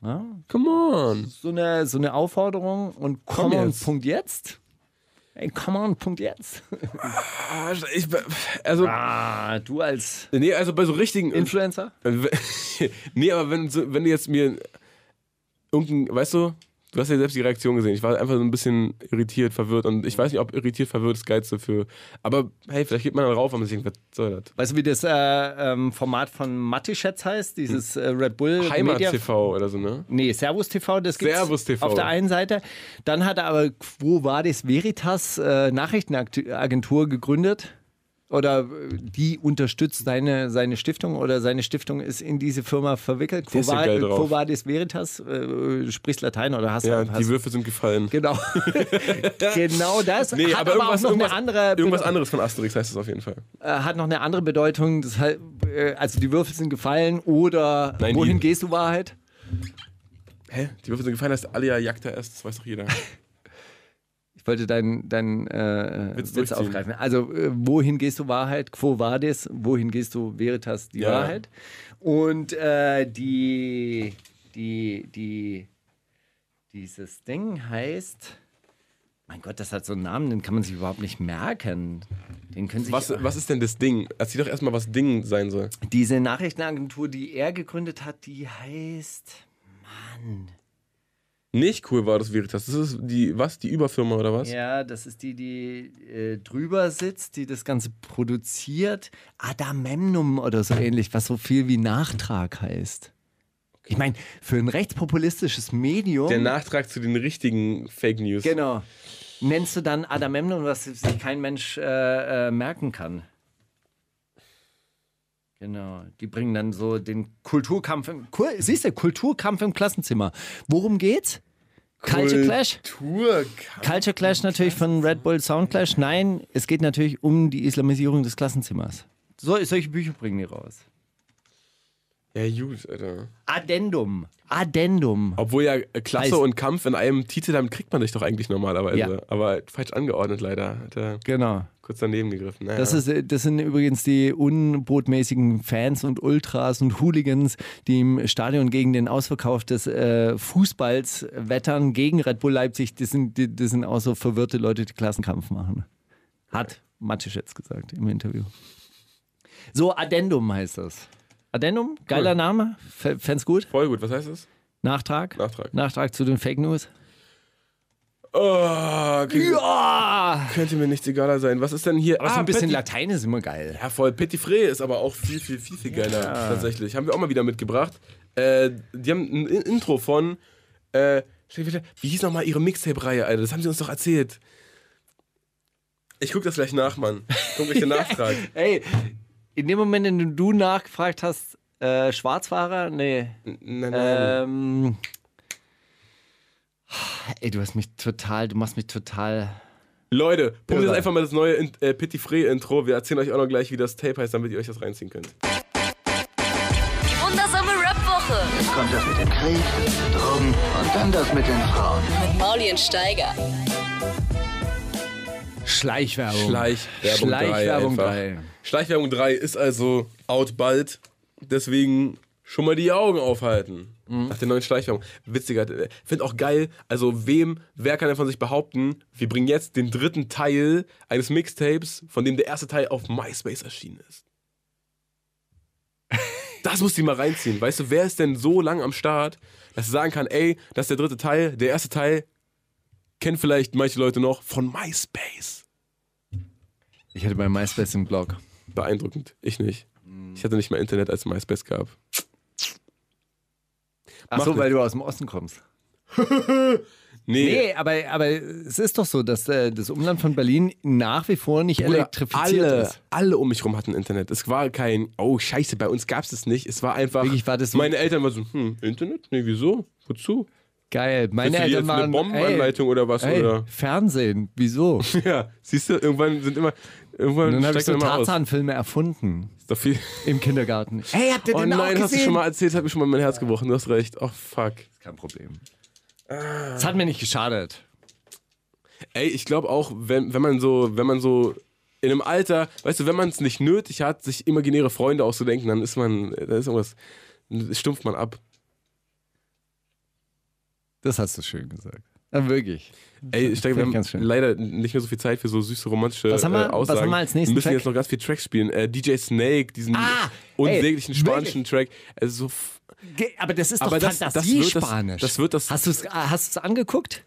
Ja? Come on. So eine, so eine Aufforderung. Und come, on, jetzt. Punkt jetzt. Ey, come on, Punkt jetzt. Ah, ich, also, ah, du als. Nee, also bei so richtigen. Influencer? nee, aber wenn, wenn du jetzt mir irgendein, weißt du, Du hast ja selbst die Reaktion gesehen. Ich war einfach so ein bisschen irritiert, verwirrt. Und ich weiß nicht, ob irritiert, verwirrt das Geilste für. Aber hey, vielleicht geht man dann rauf wenn man sich irgendwas was soll das? Weißt du, wie das äh, ähm, Format von Matischetz heißt? Dieses hm. äh, Red Bull. Heimat Media TV oder so, ne? Nee, Servus TV. Das gibt's Servus TV. Auf der einen Seite. Dann hat er aber wo war das? Veritas äh, Nachrichtenagentur gegründet oder äh, die unterstützt seine, seine Stiftung oder seine Stiftung ist in diese Firma verwickelt. Quo Quo vadis veritas, äh, äh, sprichst Latein oder hast Ja, hast, die Würfel sind gefallen. Genau. genau das. Nee, hat aber, aber auch noch eine andere Irgendwas anderes von Asterix heißt es auf jeden Fall. Äh, hat noch eine andere Bedeutung. Das heißt, also die Würfel sind gefallen oder Nein, wohin die, gehst du Wahrheit? Hä? Die Würfel sind gefallen heißt Alia Jagda erst, das weiß doch jeder. wollte deinen dein, äh, Witz, Witz aufgreifen. Also, äh, wohin gehst du Wahrheit? Quo vadis? Wohin gehst du Veritas, die ja. Wahrheit? Und äh, die, die, die, dieses Ding heißt. Mein Gott, das hat so einen Namen, den kann man sich überhaupt nicht merken. Den können sich was, was ist denn das Ding? Erzähl doch erstmal, was Ding sein soll. Diese Nachrichtenagentur, die er gegründet hat, die heißt. Mann nicht cool war das Veritas. Das ist die, was, die Überfirma oder was? Ja, das ist die, die äh, drüber sitzt, die das Ganze produziert. Adamemnum oder so ähnlich, was so viel wie Nachtrag heißt. Ich meine, für ein rechtspopulistisches Medium. Der Nachtrag zu den richtigen Fake News. Genau. Nennst du dann Adamemnum, was sich kein Mensch äh, äh, merken kann. Genau, die bringen dann so den Kulturkampf. Im, Kul siehst du, Kulturkampf im Klassenzimmer. Worum geht's? Culture Clash? Kultur Culture Clash natürlich von Red Bull Sound Clash. Nein, es geht natürlich um die Islamisierung des Klassenzimmers. So, solche Bücher bringen die raus. Ja, gut, Alter. Addendum. Addendum. Obwohl ja äh, Klasse heißt, und Kampf in einem Titel, damit kriegt man dich doch eigentlich normalerweise. Ja. Aber falsch angeordnet leider. Hat genau. Kurz daneben gegriffen. Naja. Das, ist, äh, das sind übrigens die unbotmäßigen Fans und Ultras und Hooligans, die im Stadion gegen den Ausverkauf des äh, Fußballs wettern, gegen Red Bull Leipzig. Das sind, das sind auch so verwirrte Leute, die Klassenkampf machen. Hat Mattisch jetzt gesagt im Interview. So, Addendum heißt das. Addendum, geiler cool. Name, fänd's gut. Voll gut, was heißt das? Nachtrag. Nachtrag. Nachtrag zu den Fake News. Oh, okay. ja. Könnte mir nichts egaler sein. Was ist denn hier? Aber ah, so ein bisschen Petit Latein ist immer geil. Ja, voll. Petit Fré ist aber auch viel, viel, viel, viel geiler. Ja. Tatsächlich. Haben wir auch mal wieder mitgebracht. Äh, die haben ein Intro von. Äh, wie hieß nochmal ihre Mixtape-Reihe, Alter? Das haben sie uns doch erzählt. Ich guck das gleich nach, Mann. Guck, welchen Nachtrag. Ey, in dem Moment, in dem du nachgefragt hast, äh, Schwarzfahrer? Nee. Nein, nein. Ähm, ey, du hast mich total, du machst mich total. Leute, probiert jetzt einfach mal das neue in äh, Petit Free Intro. Wir erzählen euch auch noch gleich, wie das Tape heißt, damit ihr euch das reinziehen könnt. Die wundersame Rap-Woche. Jetzt kommt das mit dem Krieg, Drogen und dann das mit den Frauen. Mit und Steiger. Schleichwerbung. Schleichwerbung. Schleichwerbung 3. Schleichwerbung 3 ist also out bald. Deswegen schon mal die Augen aufhalten. Mhm. Nach der neuen Schleichwerbung. Witziger. Äh, Finde auch geil. Also, wem, wer kann denn von sich behaupten, wir bringen jetzt den dritten Teil eines Mixtapes, von dem der erste Teil auf MySpace erschienen ist? Das muss die mal reinziehen. Weißt du, wer ist denn so lang am Start, dass er sagen kann, ey, das ist der dritte Teil, der erste Teil, kennt vielleicht manche Leute noch, von MySpace. Ich hätte bei MySpace im Blog beeindruckend. Ich nicht. Hm. Ich hatte nicht mal Internet, als es MySpace gab. Ach so, weil du aus dem Osten kommst. Nee. nee, aber, aber es ist doch so, dass äh, das Umland von Berlin nach wie vor nicht Bruder, elektrifiziert alle, ist. Alle um mich rum hatten Internet. Es war kein, oh scheiße, bei uns gab es das nicht. Es war einfach, Wirklich, war das meine Eltern waren so, hm, Internet? Nee, wieso? Wozu? Geil. Meine Eltern jetzt waren, eine Bombenanleitung ey, oder was? Ey, oder? Fernsehen, wieso? ja, siehst du, irgendwann sind immer. Irgendwann dann habe ich so Tarzan-Filme erfunden. Ist doch viel. Im Kindergarten. Hey, habt ihr oh, den Oh nein, auch hast du schon mal erzählt, hat mir schon mal mein Herz gebrochen. Du hast recht. Oh fuck. kein Problem. Es ah. hat mir nicht geschadet. Ey, ich glaube auch, wenn, wenn man so, wenn man so in einem Alter, weißt du, wenn man es nicht nötig hat, sich imaginäre Freunde auszudenken, dann ist man, dann ist irgendwas, stumpft man ab. Das hast du schön gesagt. Ja, wirklich. Ey, ich denke, wir haben leider nicht mehr so viel Zeit für so süße romantische was haben äh, wir, äh, Aussagen. Was haben wir als nächstes? Wir müssen jetzt noch ganz viel Tracks spielen. Äh, DJ Snake, diesen ah, unsäglichen ey, spanischen wirklich? Track. Also so aber das ist aber doch das, Fantasie das, das, Spanisch. Das, wird das, hast du es äh, angeguckt?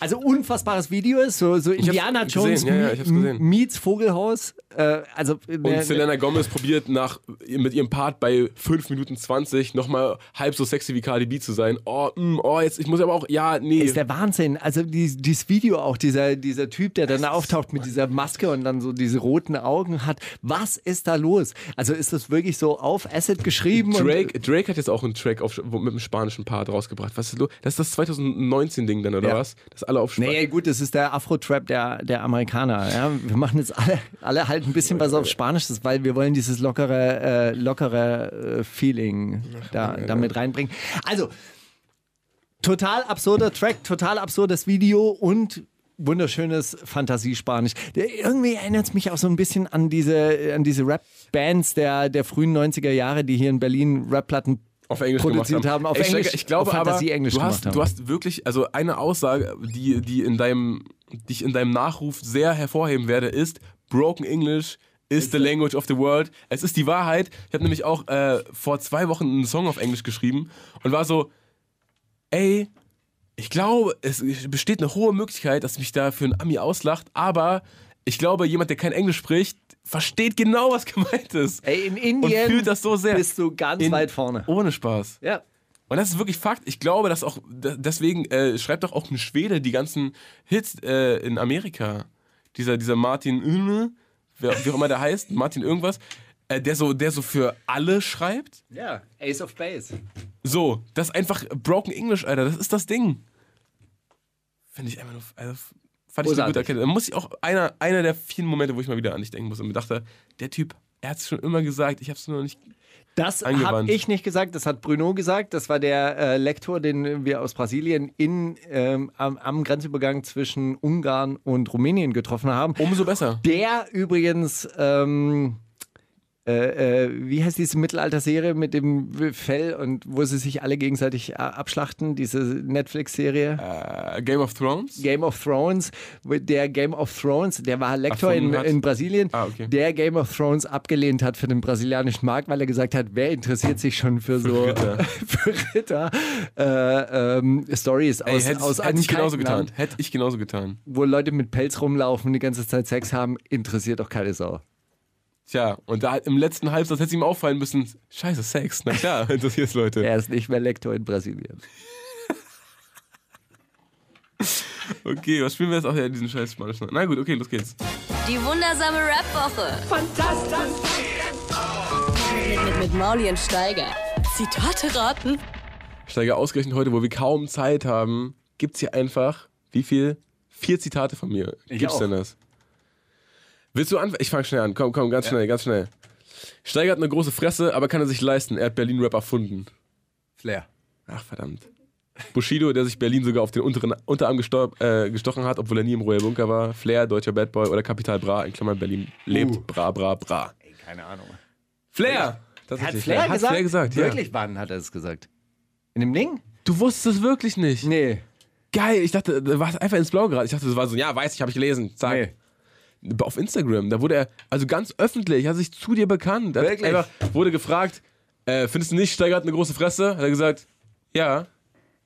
also unfassbares Video ist, so, so Indiana Jones gesehen, ja, ja, ich gesehen. meets Vogelhaus. Äh, also, äh, und äh, Selena Gomez probiert nach, mit ihrem Part bei 5 Minuten 20 nochmal halb so sexy wie Cardi B zu sein. Oh, mh, mm, oh, jetzt, ich muss aber auch, ja, nee. Ist der Wahnsinn. Also die, dieses Video auch, dieser, dieser Typ, der dann auftaucht mit dieser Maske und dann so diese roten Augen hat. Was ist da los? Also ist das wirklich so auf Acid geschrieben? Drake, Drake hat jetzt auch einen Track auf, mit einem spanischen Part rausgebracht. Was ist Das das 2019-Ding dann, oder ja. was? dass alle auf Spaß. Nee, gut, das ist der Afro-Trap der, der Amerikaner. Ja? Wir machen jetzt alle, alle halt ein bisschen was auf Spanisch, weil wir wollen dieses lockere, äh, lockere äh, Feeling da, damit reinbringen. Also, total absurder Track, total absurdes Video und wunderschönes Fantasiespanisch. Irgendwie erinnert es mich auch so ein bisschen an diese, an diese Rap-Bands der, der frühen 90er Jahre, die hier in Berlin Rap-Platten auf Englisch produziert haben. haben. auf ich Englisch, ich glaube auf Fantasie aber, Englisch du hast, du hast wirklich, also eine Aussage, die, die, in deinem, die ich in deinem Nachruf sehr hervorheben werde, ist Broken English is the language of the world. Es ist die Wahrheit. Ich habe nämlich auch äh, vor zwei Wochen einen Song auf Englisch geschrieben und war so, ey, ich glaube, es besteht eine hohe Möglichkeit, dass mich da für ein Ami auslacht, aber ich glaube, jemand, der kein Englisch spricht, versteht genau, was gemeint ist. Ey, in Indien und fühlt das so sehr. bist du ganz in, weit vorne. Ohne Spaß. Ja. Und das ist wirklich Fakt. Ich glaube, dass auch, deswegen äh, schreibt doch auch ein Schwede die ganzen Hits äh, in Amerika. Dieser, dieser Martin Üne, wie auch immer der heißt, Martin irgendwas, äh, der, so, der so für alle schreibt. Ja, Ace of Base. So, das ist einfach Broken English, Alter. Das ist das Ding. Finde ich einfach nur. Also, Fand ich eine gute Erkenntnis. Muss ich auch einer, einer der vielen Momente, wo ich mal wieder an dich denken muss und mir dachte, der Typ, er hat es schon immer gesagt, ich habe es nur noch nicht. Das habe ich nicht gesagt, das hat Bruno gesagt. Das war der äh, Lektor, den wir aus Brasilien in, ähm, am, am, Grenzübergang zwischen Ungarn und Rumänien getroffen haben. Umso besser. Der übrigens ähm, äh, äh, wie heißt diese Mittelalter-Serie mit dem Fell und wo sie sich alle gegenseitig äh, abschlachten, diese Netflix-Serie? Uh, Game of Thrones? Game of Thrones, der Game of Thrones, der war Lektor in, in, Brasilien, ah, okay. der Game of Thrones abgelehnt hat für den brasilianischen Markt, weil er gesagt hat, wer interessiert sich schon für, für so Ritter. für Ritter äh, ähm, Stories aus, Ey, hätte, aus hätte ich genauso getan. Land, hätte ich genauso getan. Wo Leute mit Pelz rumlaufen und die ganze Zeit Sex haben, interessiert doch keine Sau. Tja, und da im letzten Halbsatz hätte es ihm auffallen müssen, scheiße Sex, na klar, interessiert es Leute. Er ist nicht mehr Lektor in Brasilien. okay, was spielen wir jetzt auch hier in diesem scheiß Spanisch? Na gut, okay, los geht's. Die wundersame Rap-Woche. Fantastisch. Mit, mit, mit Mauli und Steiger. Zitate raten. Steiger, ausgerechnet heute, wo wir kaum Zeit haben, gibt's hier einfach, wie viel? Vier Zitate von mir. Ich gibt's denn das? Willst du anfangen? Ich fange schnell an. Komm, komm, ganz ja. schnell, ganz schnell. Steiger hat eine große Fresse, aber kann er sich leisten. Er hat Berlin-Rap erfunden. Flair. Ach, verdammt. Bushido, der sich Berlin sogar auf den unteren Unterarm äh, gestochen hat, obwohl er nie im Royal Bunker war. Flair, deutscher Bad Boy oder Kapital Bra, in Klammern Berlin lebt. Uh. Bra, bra, bra. Ey, keine Ahnung. Flair! Das hat Flair, Flair. gesagt? Hat Flair gesagt, Wirklich, ja. wann hat er es gesagt? In dem Ding? Du wusstest es wirklich nicht. Nee. Geil, ich dachte, du warst einfach ins Blau geraten. Ich dachte, das war so, ja, weiß ich, habe ich gelesen. Zack. Nee. Auf Instagram, da wurde er, also ganz öffentlich, hat sich zu dir bekannt. Wirklich? Einfach, wurde gefragt, äh, findest du nicht, Steiger hat eine große Fresse? Hat er gesagt, ja,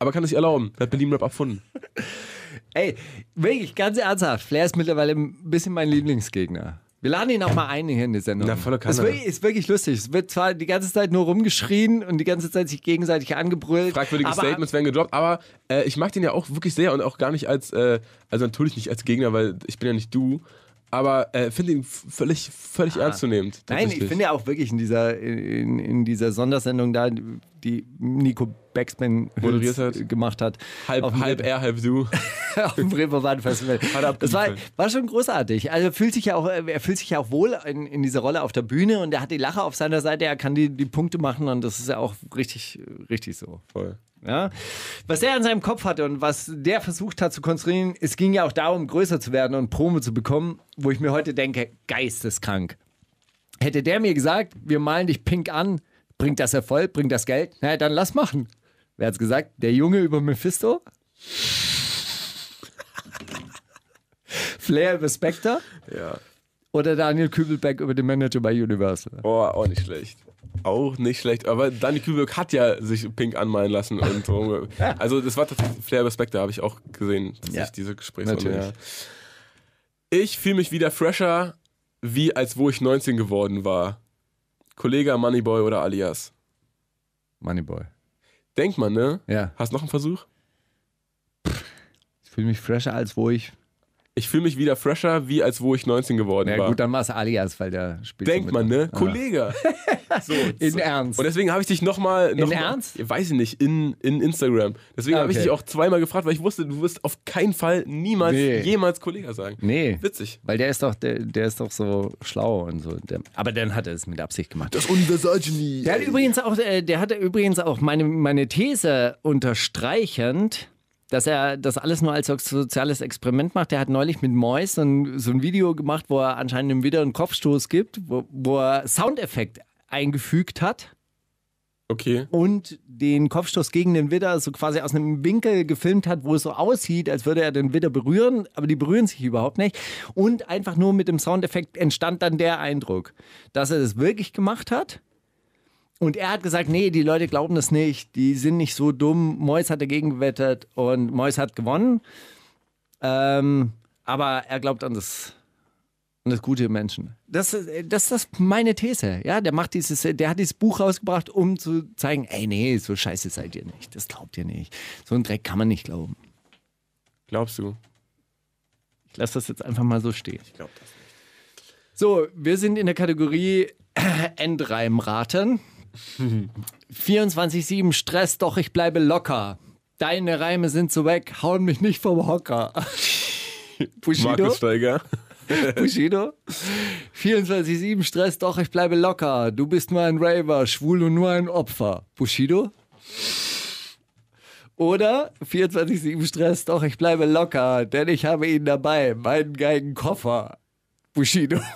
aber kann das nicht erlauben. Hat Berlin Rap erfunden. Ey, wirklich, ganz ernsthaft, Flair ist mittlerweile ein bisschen mein Lieblingsgegner. Wir laden ihn auch mal ein hier in die Sendung. Na, voller Kanne. Ist wirklich, ist wirklich lustig. Es wird zwar die ganze Zeit nur rumgeschrien und die ganze Zeit sich gegenseitig angebrüllt. Fragwürdige Statements werden gedroppt, aber äh, ich mag den ja auch wirklich sehr und auch gar nicht als, äh, also natürlich nicht als Gegner, weil ich bin ja nicht du, aber äh, finde ihn völlig, völlig ah. ernstzunehmend. Nein, ich finde ja auch wirklich in dieser, in, in dieser Sondersendung da, die Nico Backspin moderiert hat, gemacht hat. Halb, halb er, halb du. auf dem Bremerbaden Festival. Hat das war, war schon großartig. Also fühlt sich ja auch, äh, er fühlt sich ja auch wohl in, in dieser Rolle auf der Bühne und er hat die Lache auf seiner Seite, er kann die, die Punkte machen und das ist ja auch richtig, richtig so. Voll. Ja? Was er in seinem Kopf hatte und was der versucht hat zu konstruieren, es ging ja auch darum, größer zu werden und Promo zu bekommen, wo ich mir heute denke, geisteskrank. Hätte der mir gesagt, wir malen dich pink an, bringt das Erfolg, bringt das Geld, na dann lass machen. Wer hat's gesagt? Der Junge über Mephisto? Flair über Spectre? Ja. Oder Daniel Kübelbeck über den Manager bei Universal? Oh, auch nicht schlecht. Auch nicht schlecht, aber Danny Kübelberg hat ja sich pink anmalen lassen. Und so. Also, das war tatsächlich Flair Respekt, habe ich auch gesehen, dass ja. ich diese Gesprächsrunde. Ja. Ich fühle mich wieder fresher, wie als wo ich 19 geworden war. Kollege, Moneyboy oder Alias? Moneyboy. Denkt man, ne? Ja. Hast du noch einen Versuch? Ich fühle mich fresher, als wo ich ich fühle mich wieder fresher, wie als wo ich 19 geworden ja, war. Ja gut, dann war es Alias, weil der spielt. Denkt so man, ne? Ah. Kollege. So, in so. Ernst. Und deswegen habe ich dich nochmal. Noch in mal, Ernst? Weiß ich nicht, in, in Instagram. Deswegen okay. Ah, habe ich dich auch zweimal gefragt, weil ich wusste, du wirst auf keinen Fall niemals, nee. jemals Kollege sagen. Nee. Witzig. Weil der ist doch, der, der ist doch so schlau und so. Der, aber dann hat er es mit Absicht gemacht. Das Unversagen. Der hat übrigens auch, äh, der hat übrigens auch meine, meine These unterstreichend dass er das alles nur als soziales Experiment macht. Der hat neulich mit Mois so ein, so ein Video gemacht, wo er anscheinend im Widder einen Kopfstoß gibt, wo, wo er Soundeffekt eingefügt hat. Okay. Und den Kopfstoß gegen den Widder so quasi aus einem Winkel gefilmt hat, wo es so aussieht, als würde er den Widder berühren, aber die berühren sich überhaupt nicht. Und einfach nur mit dem Soundeffekt entstand dann der Eindruck, dass er das wirklich gemacht hat und er hat gesagt, nee, die Leute glauben das nicht, die sind nicht so dumm. Mois hat dagegen gewettert und Mois hat gewonnen. Ähm, aber er glaubt an das, an das gute Menschen. Das, das ist meine These. Ja, der, macht dieses, der hat dieses Buch rausgebracht, um zu zeigen, ey, nee, so scheiße seid ihr nicht. Das glaubt ihr nicht. So einen Dreck kann man nicht glauben. Glaubst du? Ich lasse das jetzt einfach mal so stehen. Ich glaube das nicht. So, wir sind in der Kategorie Endreimraten. 24-7 Stress, doch ich bleibe locker. Deine Reime sind so weg, hauen mich nicht vom Hocker. Bushido? Markus Steiger. Bushido? 24-7 Stress, doch ich bleibe locker. Du bist nur ein Raver, schwul und nur ein Opfer. Bushido? Oder 24-7 Stress, doch ich bleibe locker, denn ich habe ihn dabei, meinen geilen Koffer. Bushido.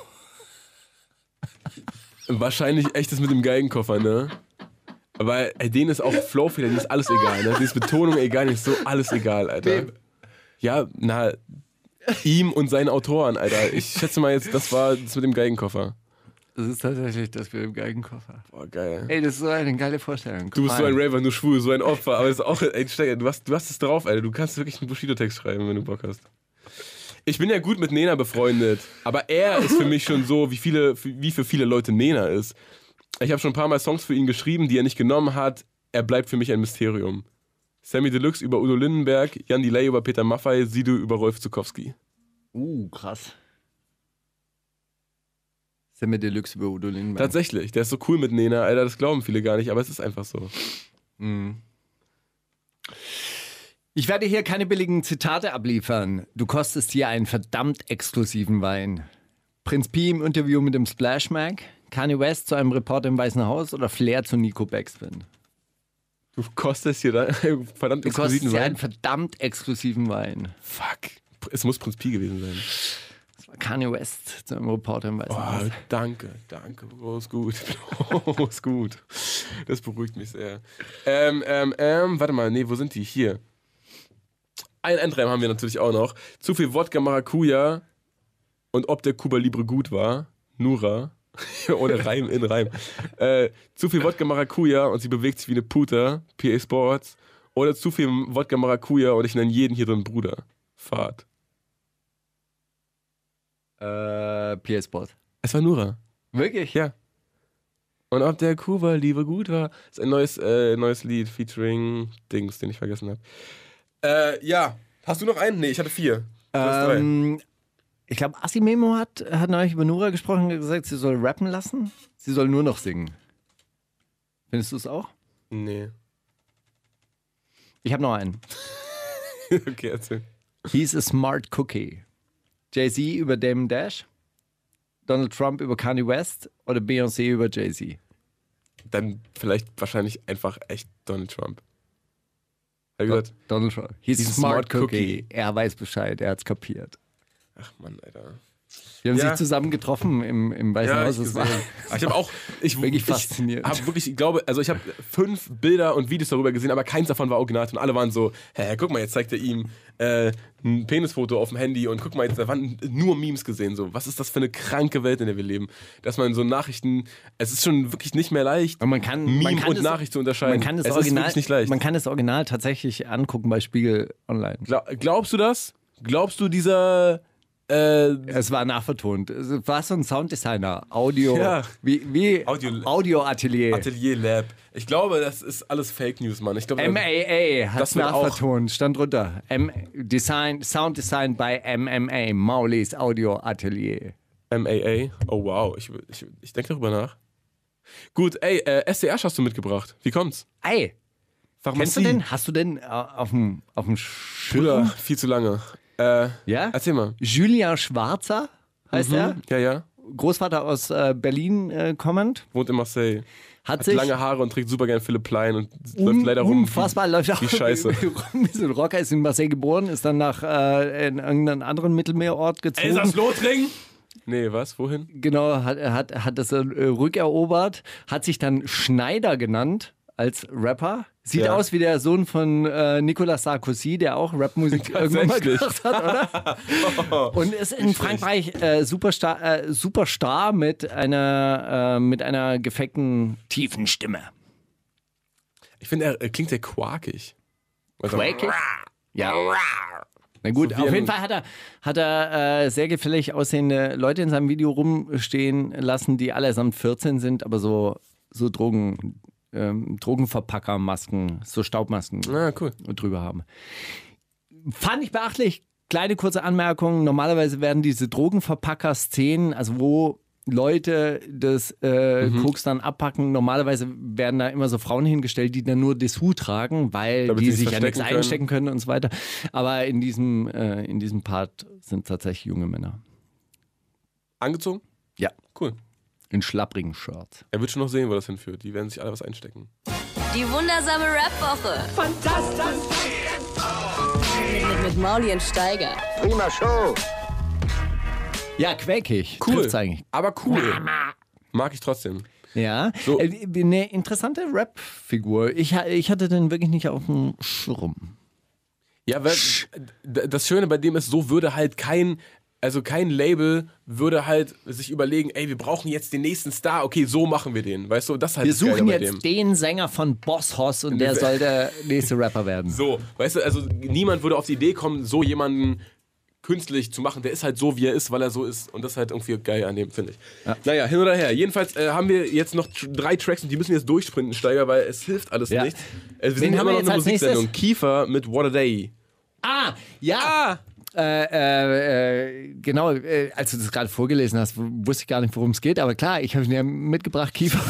Wahrscheinlich echtes mit dem Geigenkoffer, ne? Weil ey, denen ist auch Flowfehler, denen ist alles egal, ne? Die ist Betonung egal, denen ist so alles egal, Alter. Wem? Ja, na, ihm und seinen Autoren, Alter. Ich schätze mal jetzt, das war das mit dem Geigenkoffer. Das ist tatsächlich das mit dem Geigenkoffer. Boah, geil. Ey, das ist so eine geile Vorstellung. Guck du bist so ein Raver, nur schwul, so ein Opfer, aber es ist auch, ey, Steiger, du hast es drauf, Alter. Du kannst wirklich einen Bushido-Text schreiben, wenn du Bock hast ich bin ja gut mit Nena befreundet, aber er ist für mich schon so, wie, viele, wie für viele Leute Nena ist. Ich habe schon ein paar Mal Songs für ihn geschrieben, die er nicht genommen hat. Er bleibt für mich ein Mysterium. Sammy Deluxe über Udo Lindenberg, Jan Delay über Peter Maffay, Sido über Rolf Zukowski. Uh, krass. Sammy Deluxe über Udo Lindenberg. Tatsächlich, der ist so cool mit Nena, Alter, das glauben viele gar nicht, aber es ist einfach so. Mhm. Ich werde hier keine billigen Zitate abliefern. Du kostest hier einen verdammt exklusiven Wein. Prinz Pi im Interview mit dem Splash Mag, Kanye West zu einem Reporter im Weißen Haus oder Flair zu Nico Backspin? Du kostest hier einen verdammt exklusiven Wein. Du Hier einen verdammt exklusiven Wein. Fuck. Es muss Prinz Pi gewesen sein. Das war Kanye West zu einem Reporter im Weißen oh, Haus. Danke, danke. Bloß gut. Bloß gut. Das beruhigt mich sehr. Ähm, ähm, ähm, warte mal. Nee, wo sind die? Hier. Ein Endreim haben wir natürlich auch noch. Zu viel Wodka Maracuja und ob der Kuba Libre gut war. Nura. Oder Reim in Reim. Äh, zu viel Wodka Maracuja und sie bewegt sich wie eine Puta. PA Sports. Oder zu viel Wodka Maracuja und ich nenne jeden hier so einen Bruder. Fahrt. Äh, PA Sports. Es war Nura. Wirklich? Ja. Und ob der Kuba Liebe gut war, ist ein neues, äh, neues Lied featuring Dings, den ich vergessen habe. Äh, ja. Hast du noch einen? Nee, ich hatte vier. Ähm, ich glaube, Assi Memo hat, hat neulich über Nora gesprochen und gesagt, sie soll rappen lassen. Sie soll nur noch singen. Findest du es auch? Nee. Ich habe noch einen. okay, erzähl. He's a smart cookie. Jay-Z über Damon Dash, Donald Trump über Kanye West oder Beyoncé über Jay-Z? Dann vielleicht wahrscheinlich einfach echt Donald Trump. Hab gesagt, Donald Trump. He's, he's smart, smart cookie. cookie. Er weiß Bescheid, er hat's kapiert. Ach Mann, Alter. Wir haben ja. sich zusammen getroffen im, im Weißen ja, Haus. Das ich habe auch, ich wirklich fasziniert. Hab wirklich, ich glaube, also ich habe fünf Bilder und Videos darüber gesehen, aber keins davon war original. Und alle waren so, hä, guck mal, jetzt zeigt er ihm äh, ein Penisfoto auf dem Handy und guck mal, jetzt da waren nur Memes gesehen. So, was ist das für eine kranke Welt, in der wir leben? Dass man so Nachrichten, es ist schon wirklich nicht mehr leicht, man kann, Meme man kann und das, Nachricht zu unterscheiden. Man kann das es Original, ist nicht leicht. Man kann das Original tatsächlich angucken bei Spiegel Online. Glaub, glaubst du das? Glaubst du dieser äh, es war nachvertont. Es war so ein Sounddesigner, Audio, ja. wie, wie Audio, Audio, Atelier. Atelier Lab. Ich glaube, das ist alles Fake News, Mann. Ich glaube, MAA hat nachvertont, stand runter. M Design, Sound Design bei MMA, Maulis Audio Atelier. MAA? Oh wow, ich, ich, ich denke darüber nach. Gut, ey, äh, SDR hast du mitgebracht. Wie kommt's? Ey, Pharmazie. Kennst du den? Hast du denn äh, auf dem auf dem Viel zu lange. Äh, ja? Erzähl mal. Julian Schwarzer heißt mhm. er. Ja, ja. Großvater aus äh, Berlin äh, kommend. Wohnt in Marseille. Hat, hat sich lange Haare und trägt super gern Philipp Plein und un läuft leider rum. Unfassbar, läuft auch wie Scheiße. wie so ein Rocker, ist in Marseille geboren, ist dann nach äh, in irgendeinen anderen Mittelmeerort gezogen. Elsass-Lothringen? Nee, was? Wohin? Genau, hat, hat, hat das äh, rückerobert, hat sich dann Schneider genannt als Rapper. Sieht ja. aus wie der Sohn von äh, Nicolas Sarkozy, der auch Rapmusik irgendwann mal gemacht hat, oder? Oh, Und ist in Frankreich äh, Superstar, äh, Superstar mit einer, äh, einer gefeckten, tiefen Stimme. Ich finde, er klingt sehr quakig. Also, quakig? Ja. Na gut, so auf jeden Fall hat er, hat er äh, sehr gefällig aussehende Leute in seinem Video rumstehen lassen, die allesamt 14 sind, aber so, so Drogen ähm, Drogenverpackermasken, so Staubmasken ah, cool. drüber haben. Fand ich beachtlich. Kleine kurze Anmerkung. Normalerweise werden diese Drogenverpacker-Szenen, also wo Leute das äh, mhm. Koks dann abpacken. Normalerweise werden da immer so Frauen hingestellt, die dann nur das Hut tragen, weil Damit die sich ja nichts können. einstecken können und so weiter. Aber in diesem, äh, in diesem Part sind tatsächlich junge Männer. Angezogen? Ja. Cool. In schlapprigen Shirt. Er wird schon noch sehen, wo das hinführt. Die werden sich alle was einstecken. Die wundersame Rap-Woche. Fantastisch. Mit, Mauli und Steiger. Prima Show. Ja, quäkig. Cool. Aber cool. Mag ich trotzdem. Ja, so. Äh, eine interessante Rap-Figur. Ich, ich hatte den wirklich nicht auf dem Schirm. Ja, weil Sch das Schöne bei dem ist, so würde halt kein also kein Label würde halt sich überlegen, ey, wir brauchen jetzt den nächsten Star, okay, so machen wir den, weißt du, das halt Wir suchen jetzt den Sänger von Boss Hoss und der soll der nächste Rapper werden. So, weißt du, also niemand würde auf die Idee kommen, so jemanden künstlich zu machen. Der ist halt so, wie er ist, weil er so ist. Und das ist halt irgendwie geil an dem, finde ich. Ja. Naja, hin oder her. Jedenfalls äh, haben wir jetzt noch drei Tracks und die müssen wir jetzt durchsprinten, Steiger, weil es hilft alles ja. nichts. Äh, wir sind, haben wir noch eine Musiksendung. Kiefer mit What a Day. Ah, ja. Ah. Äh, äh, äh, genau, äh, als du das gerade vorgelesen hast, wusste ich gar nicht, worum es geht. Aber klar, ich habe ihn ja mitgebracht, Kiefer.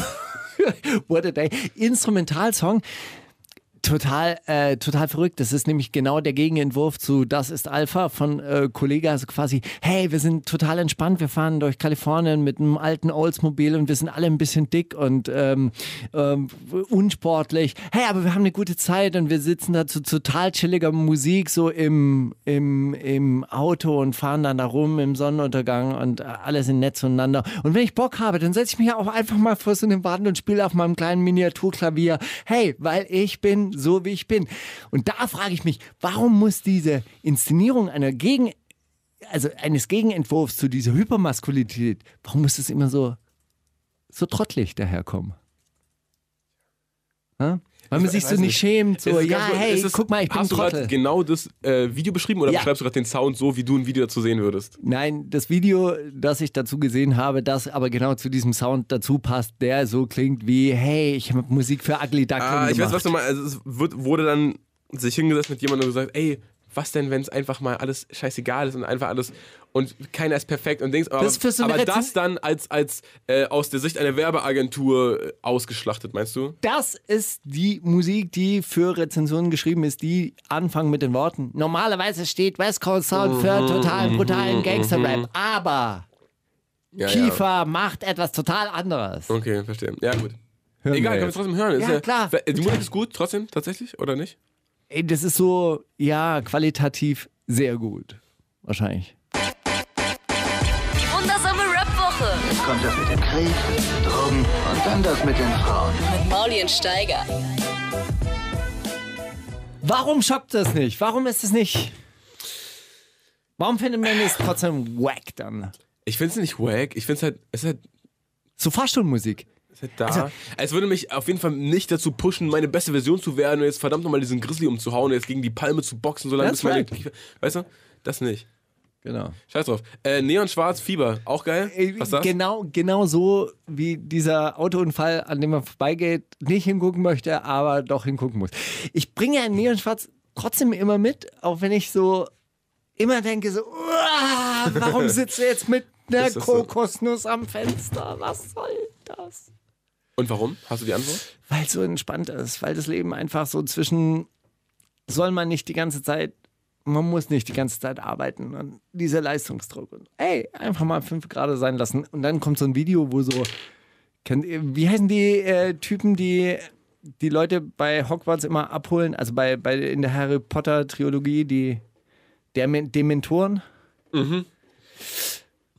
What a Day. Instrumentalsong. Total, äh, total verrückt. Das ist nämlich genau der Gegenentwurf zu Das ist Alpha von äh, Kollega. Also quasi, hey, wir sind total entspannt. Wir fahren durch Kalifornien mit einem alten Oldsmobile und wir sind alle ein bisschen dick und ähm, ähm, unsportlich. Hey, aber wir haben eine gute Zeit und wir sitzen da zu total chilliger Musik so im, im, im Auto und fahren dann da rum im Sonnenuntergang und äh, alle sind nett zueinander. Und wenn ich Bock habe, dann setze ich mich auch einfach mal vor so einem Waden und spiele auf meinem kleinen Miniaturklavier. Hey, weil ich bin so wie ich bin. Und da frage ich mich, warum muss diese Inszenierung einer Gegen, also eines Gegenentwurfs zu dieser Hypermaskulinität, warum muss das immer so, so trottelig daherkommen? Ja? weil man sich so nicht schämt. So, ja, so, hey, es, guck mal, ich bin hast ein Trottel. Du genau das äh, Video beschrieben oder ja. beschreibst du gerade den Sound so, wie du ein Video dazu sehen würdest? Nein, das Video, das ich dazu gesehen habe, das aber genau zu diesem Sound dazu passt, der so klingt wie, hey, ich habe Musik für Ugly Duckling ah, ich gemacht. Ich weiß, was du meinst. Also, es wird, wurde dann sich hingesetzt mit jemandem und gesagt, ey, was denn, wenn es einfach mal alles scheißegal ist und einfach alles und keiner ist perfekt und Dings. Aber, das, aber das dann als, als äh, aus der Sicht einer Werbeagentur äh, ausgeschlachtet, meinst du? Das ist die Musik, die für Rezensionen geschrieben ist, die anfangen mit den Worten. Normalerweise steht West Coast Sound für mhm. total brutalen mhm. Gangster-Rap, mhm. aber ja, Kiefer ja. macht etwas total anderes. Okay, verstehe. Ja, gut. Hören Egal, können wir trotzdem hören. Ja, ja, klar. Äh, die Musik ist gut, trotzdem, tatsächlich, oder nicht? Ey, das ist so, ja, qualitativ sehr gut. Wahrscheinlich. Die wundersame Rap-Woche. Jetzt kommt das mit dem Krieg, Drogen und dann das mit den Frauen. Mit Maulien Steiger. Warum schockt das nicht? Warum ist es nicht? Warum findet man es trotzdem wack dann? Ich find's nicht wack, ich find's halt, es ist halt. So Fahrstuhlmusik. Da. Also, es würde mich auf jeden Fall nicht dazu pushen, meine beste Version zu werden und jetzt verdammt nochmal diesen Grizzly umzuhauen und jetzt gegen die Palme zu boxen, solange bis meine. Right. Weißt du? Das nicht. Genau. Scheiß drauf. Äh, Neon Schwarz Fieber, auch geil. Was das? Genau, genau so wie dieser Autounfall, an dem man vorbeigeht, nicht hingucken möchte, aber doch hingucken muss. Ich bringe ja Neon Schwarz trotzdem immer mit, auch wenn ich so immer denke, so, warum sitzt du jetzt mit einer Kokosnuss so? am Fenster? Was soll das? Und warum? Hast du die Antwort? Weil es so entspannt ist, weil das Leben einfach so zwischen soll man nicht die ganze Zeit, man muss nicht die ganze Zeit arbeiten und dieser Leistungsdruck und ey, einfach mal fünf Grad sein lassen und dann kommt so ein Video, wo so kennt, wie heißen die äh, Typen, die die Leute bei Hogwarts immer abholen, also bei, bei in der Harry Potter Trilogie, die der Dementoren. Mhm.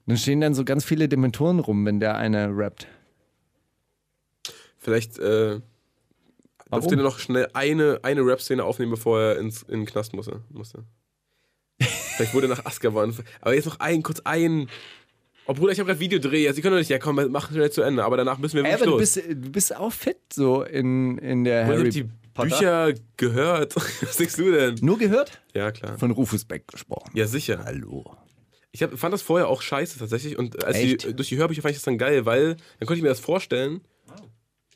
Dann stehen dann so ganz viele Dementoren rum, wenn der eine rappt. Vielleicht äh, durfte er noch schnell eine, eine Rap-Szene aufnehmen, bevor er ins, in den Knast musste. musste. Vielleicht wurde er nach Azkaban. Aber jetzt noch ein, kurz ein. Oh Bruder, ich habe gerade Videodreh. Sie also können doch nicht, ja komm, mach schnell zu Ende. Aber danach müssen wir wirklich Ey, aber du bist, du bist auch fit so in, in der Bruder, Harry die Potter. Bücher gehört. Was denkst du denn? Nur gehört? Ja, klar. Von Rufus Beck gesprochen. Ja, sicher. Hallo. Ich hab, fand das vorher auch scheiße tatsächlich. Und als die, durch die Hörbücher fand ich das dann geil, weil dann konnte ich mir das vorstellen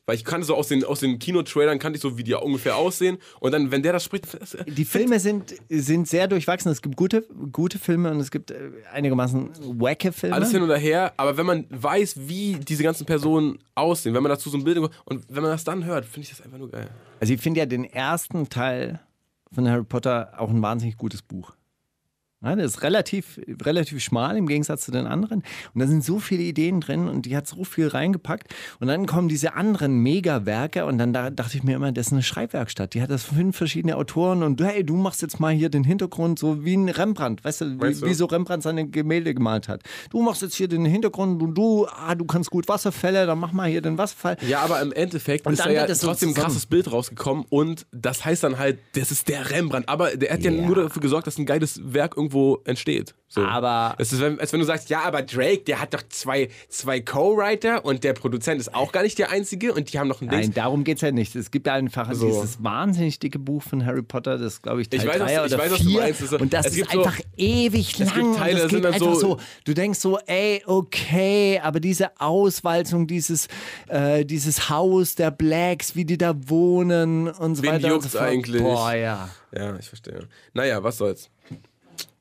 weil ich kannte so aus den, aus den Kinotrailern, kannte ich so, wie die ungefähr aussehen. Und dann, wenn der das spricht. die Filme sind, sind sehr durchwachsen. Es gibt gute, gute Filme und es gibt äh, einigermaßen wacke Filme. Alles hin und her. Aber wenn man weiß, wie diese ganzen Personen aussehen, wenn man dazu so ein Bild. Und wenn man das dann hört, finde ich das einfach nur geil. Also, ich finde ja den ersten Teil von Harry Potter auch ein wahnsinnig gutes Buch. Nein, das ist relativ, relativ schmal im Gegensatz zu den anderen. Und da sind so viele Ideen drin und die hat so viel reingepackt. Und dann kommen diese anderen Mega-Werke und dann da dachte ich mir immer, das ist eine Schreibwerkstatt. Die hat das fünf verschiedene Autoren und hey, du machst jetzt mal hier den Hintergrund so wie ein Rembrandt. Weißt du, weißt du? wie, so Rembrandt seine Gemälde gemalt hat. Du machst jetzt hier den Hintergrund und du, ah, du kannst gut Wasserfälle, dann mach mal hier den Wasserfall. Ja, aber im Endeffekt und ist da ja trotzdem ein krasses Bild rausgekommen und das heißt dann halt, das ist der Rembrandt. Aber der hat ja, ja nur dafür gesorgt, dass ein geiles Werk irgendwie irgendwo entsteht. So. Aber. Es ist, als wenn du sagst, ja, aber Drake, der hat doch zwei, zwei Co-Writer und der Produzent ist auch gar nicht der Einzige und die haben noch ein Ding. Nein, darum geht es ja halt nicht. Es gibt einfach so. dieses wahnsinnig dicke Buch von Harry Potter, das glaube ich Teil ich weiß, 3 was, oder ich weiß, vier, was du meinst. Und das es ist einfach so, ewig lang. Es gibt Teile, das sind dann so, so, Du denkst so, ey, okay, aber diese Auswalzung, dieses, äh, dieses Haus der Blacks, wie die da wohnen und so Wen weiter. Wen juckt so eigentlich? Boah, ja. Ja, ich verstehe. Naja, was soll's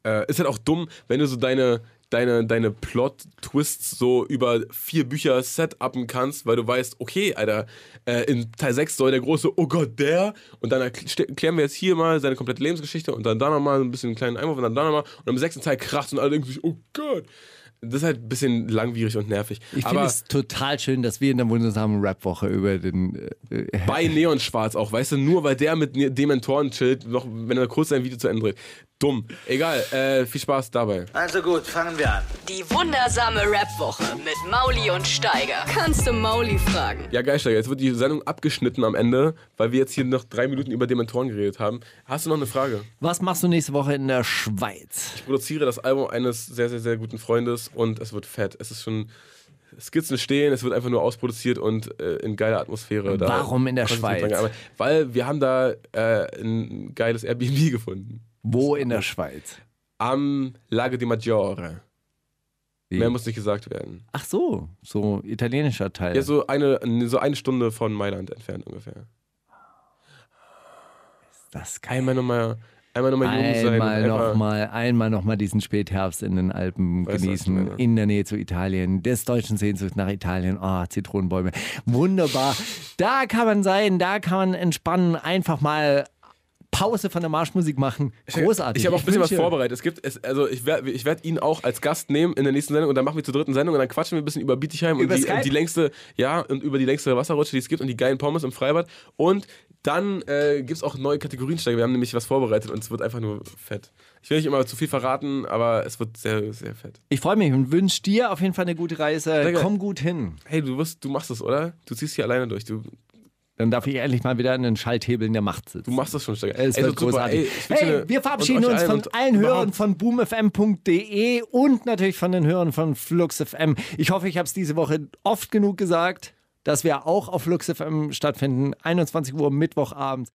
äh, ist halt auch dumm, wenn du so deine, deine, deine Plot-Twists so über vier Bücher setupen kannst, weil du weißt, okay, Alter, äh, in Teil 6 soll der große, oh Gott, der, und dann erklären wir jetzt hier mal seine komplette Lebensgeschichte und dann da nochmal ein bisschen einen kleinen Einwurf und dann da nochmal und im sechsten Teil kracht und alle denken sich, oh Gott. Das ist halt ein bisschen langwierig und nervig. Ich finde es total schön, dass wir in der wundersamen Rap-Woche über den. Äh, bei Neon Schwarz auch, weißt du, nur weil der mit ne-, dem Mentoren chillt, noch, wenn er kurz sein Video zu Ende dreht dumm. Egal, äh, viel Spaß dabei. Also gut, fangen wir an. Die wundersame Rap-Woche mit Mauli und Steiger. Kannst du Mauli fragen? Ja, geil, Steiger. Jetzt wird die Sendung abgeschnitten am Ende, weil wir jetzt hier noch drei Minuten über Dementoren geredet haben. Hast du noch eine Frage? Was machst du nächste Woche in der Schweiz? Ich produziere das Album eines sehr, sehr, sehr guten Freundes und es wird fett. Es ist schon. Skizzen stehen, es wird einfach nur ausproduziert und äh, in geiler Atmosphäre. Warum in der Schweiz? Weil wir haben da äh, ein geiles Airbnb gefunden. Wo in der Schweiz? Am Lago di Maggiore. Wie? Mehr muss nicht gesagt werden. Ach so, so italienischer Teil. Ja, so eine, so eine Stunde von Mailand entfernt ungefähr. Ist das geil. Einmal nochmal einmal nochmal jung sein. Einmal nochmal einmal noch diesen Spätherbst in den Alpen Weiß genießen, in der Nähe zu Italien, des deutschen Sehnsuchts nach Italien. Oh, Zitronenbäume. Wunderbar. Da kann man sein, da kann man entspannen, einfach mal Pause von der Marschmusik machen. Großartig. Ich, ich habe auch ein bisschen was vorbereitet. Es gibt, es, also ich werde ich werd ihn auch als Gast nehmen in der nächsten Sendung und dann machen wir zur dritten Sendung und dann quatschen wir ein bisschen über Bietigheim über und, die, und, die, längste, ja, und über die längste Wasserrutsche, die es gibt und die geilen Pommes im Freibad. Und dann äh, gibt es auch neue Kategoriensteiger. Wir haben nämlich was vorbereitet und es wird einfach nur fett. Ich will nicht immer zu viel verraten, aber es wird sehr, sehr fett. Ich freue mich und wünsche dir auf jeden Fall eine gute Reise. Danke. Komm gut hin. Hey, du, wirst, du machst es, oder? Du ziehst hier alleine durch. Du, dann darf ich endlich mal wieder einen Schalthebeln der Macht sitzen. Du machst das schon stark. Es ey, wird großartig. ey, hey, wir verabschieden uns von allen Hörern von boomfm.de und natürlich von den Hörern von FluxFM. Ich hoffe, ich habe es diese Woche oft genug gesagt, dass wir auch auf FluxFM stattfinden. 21 Uhr Mittwochabend.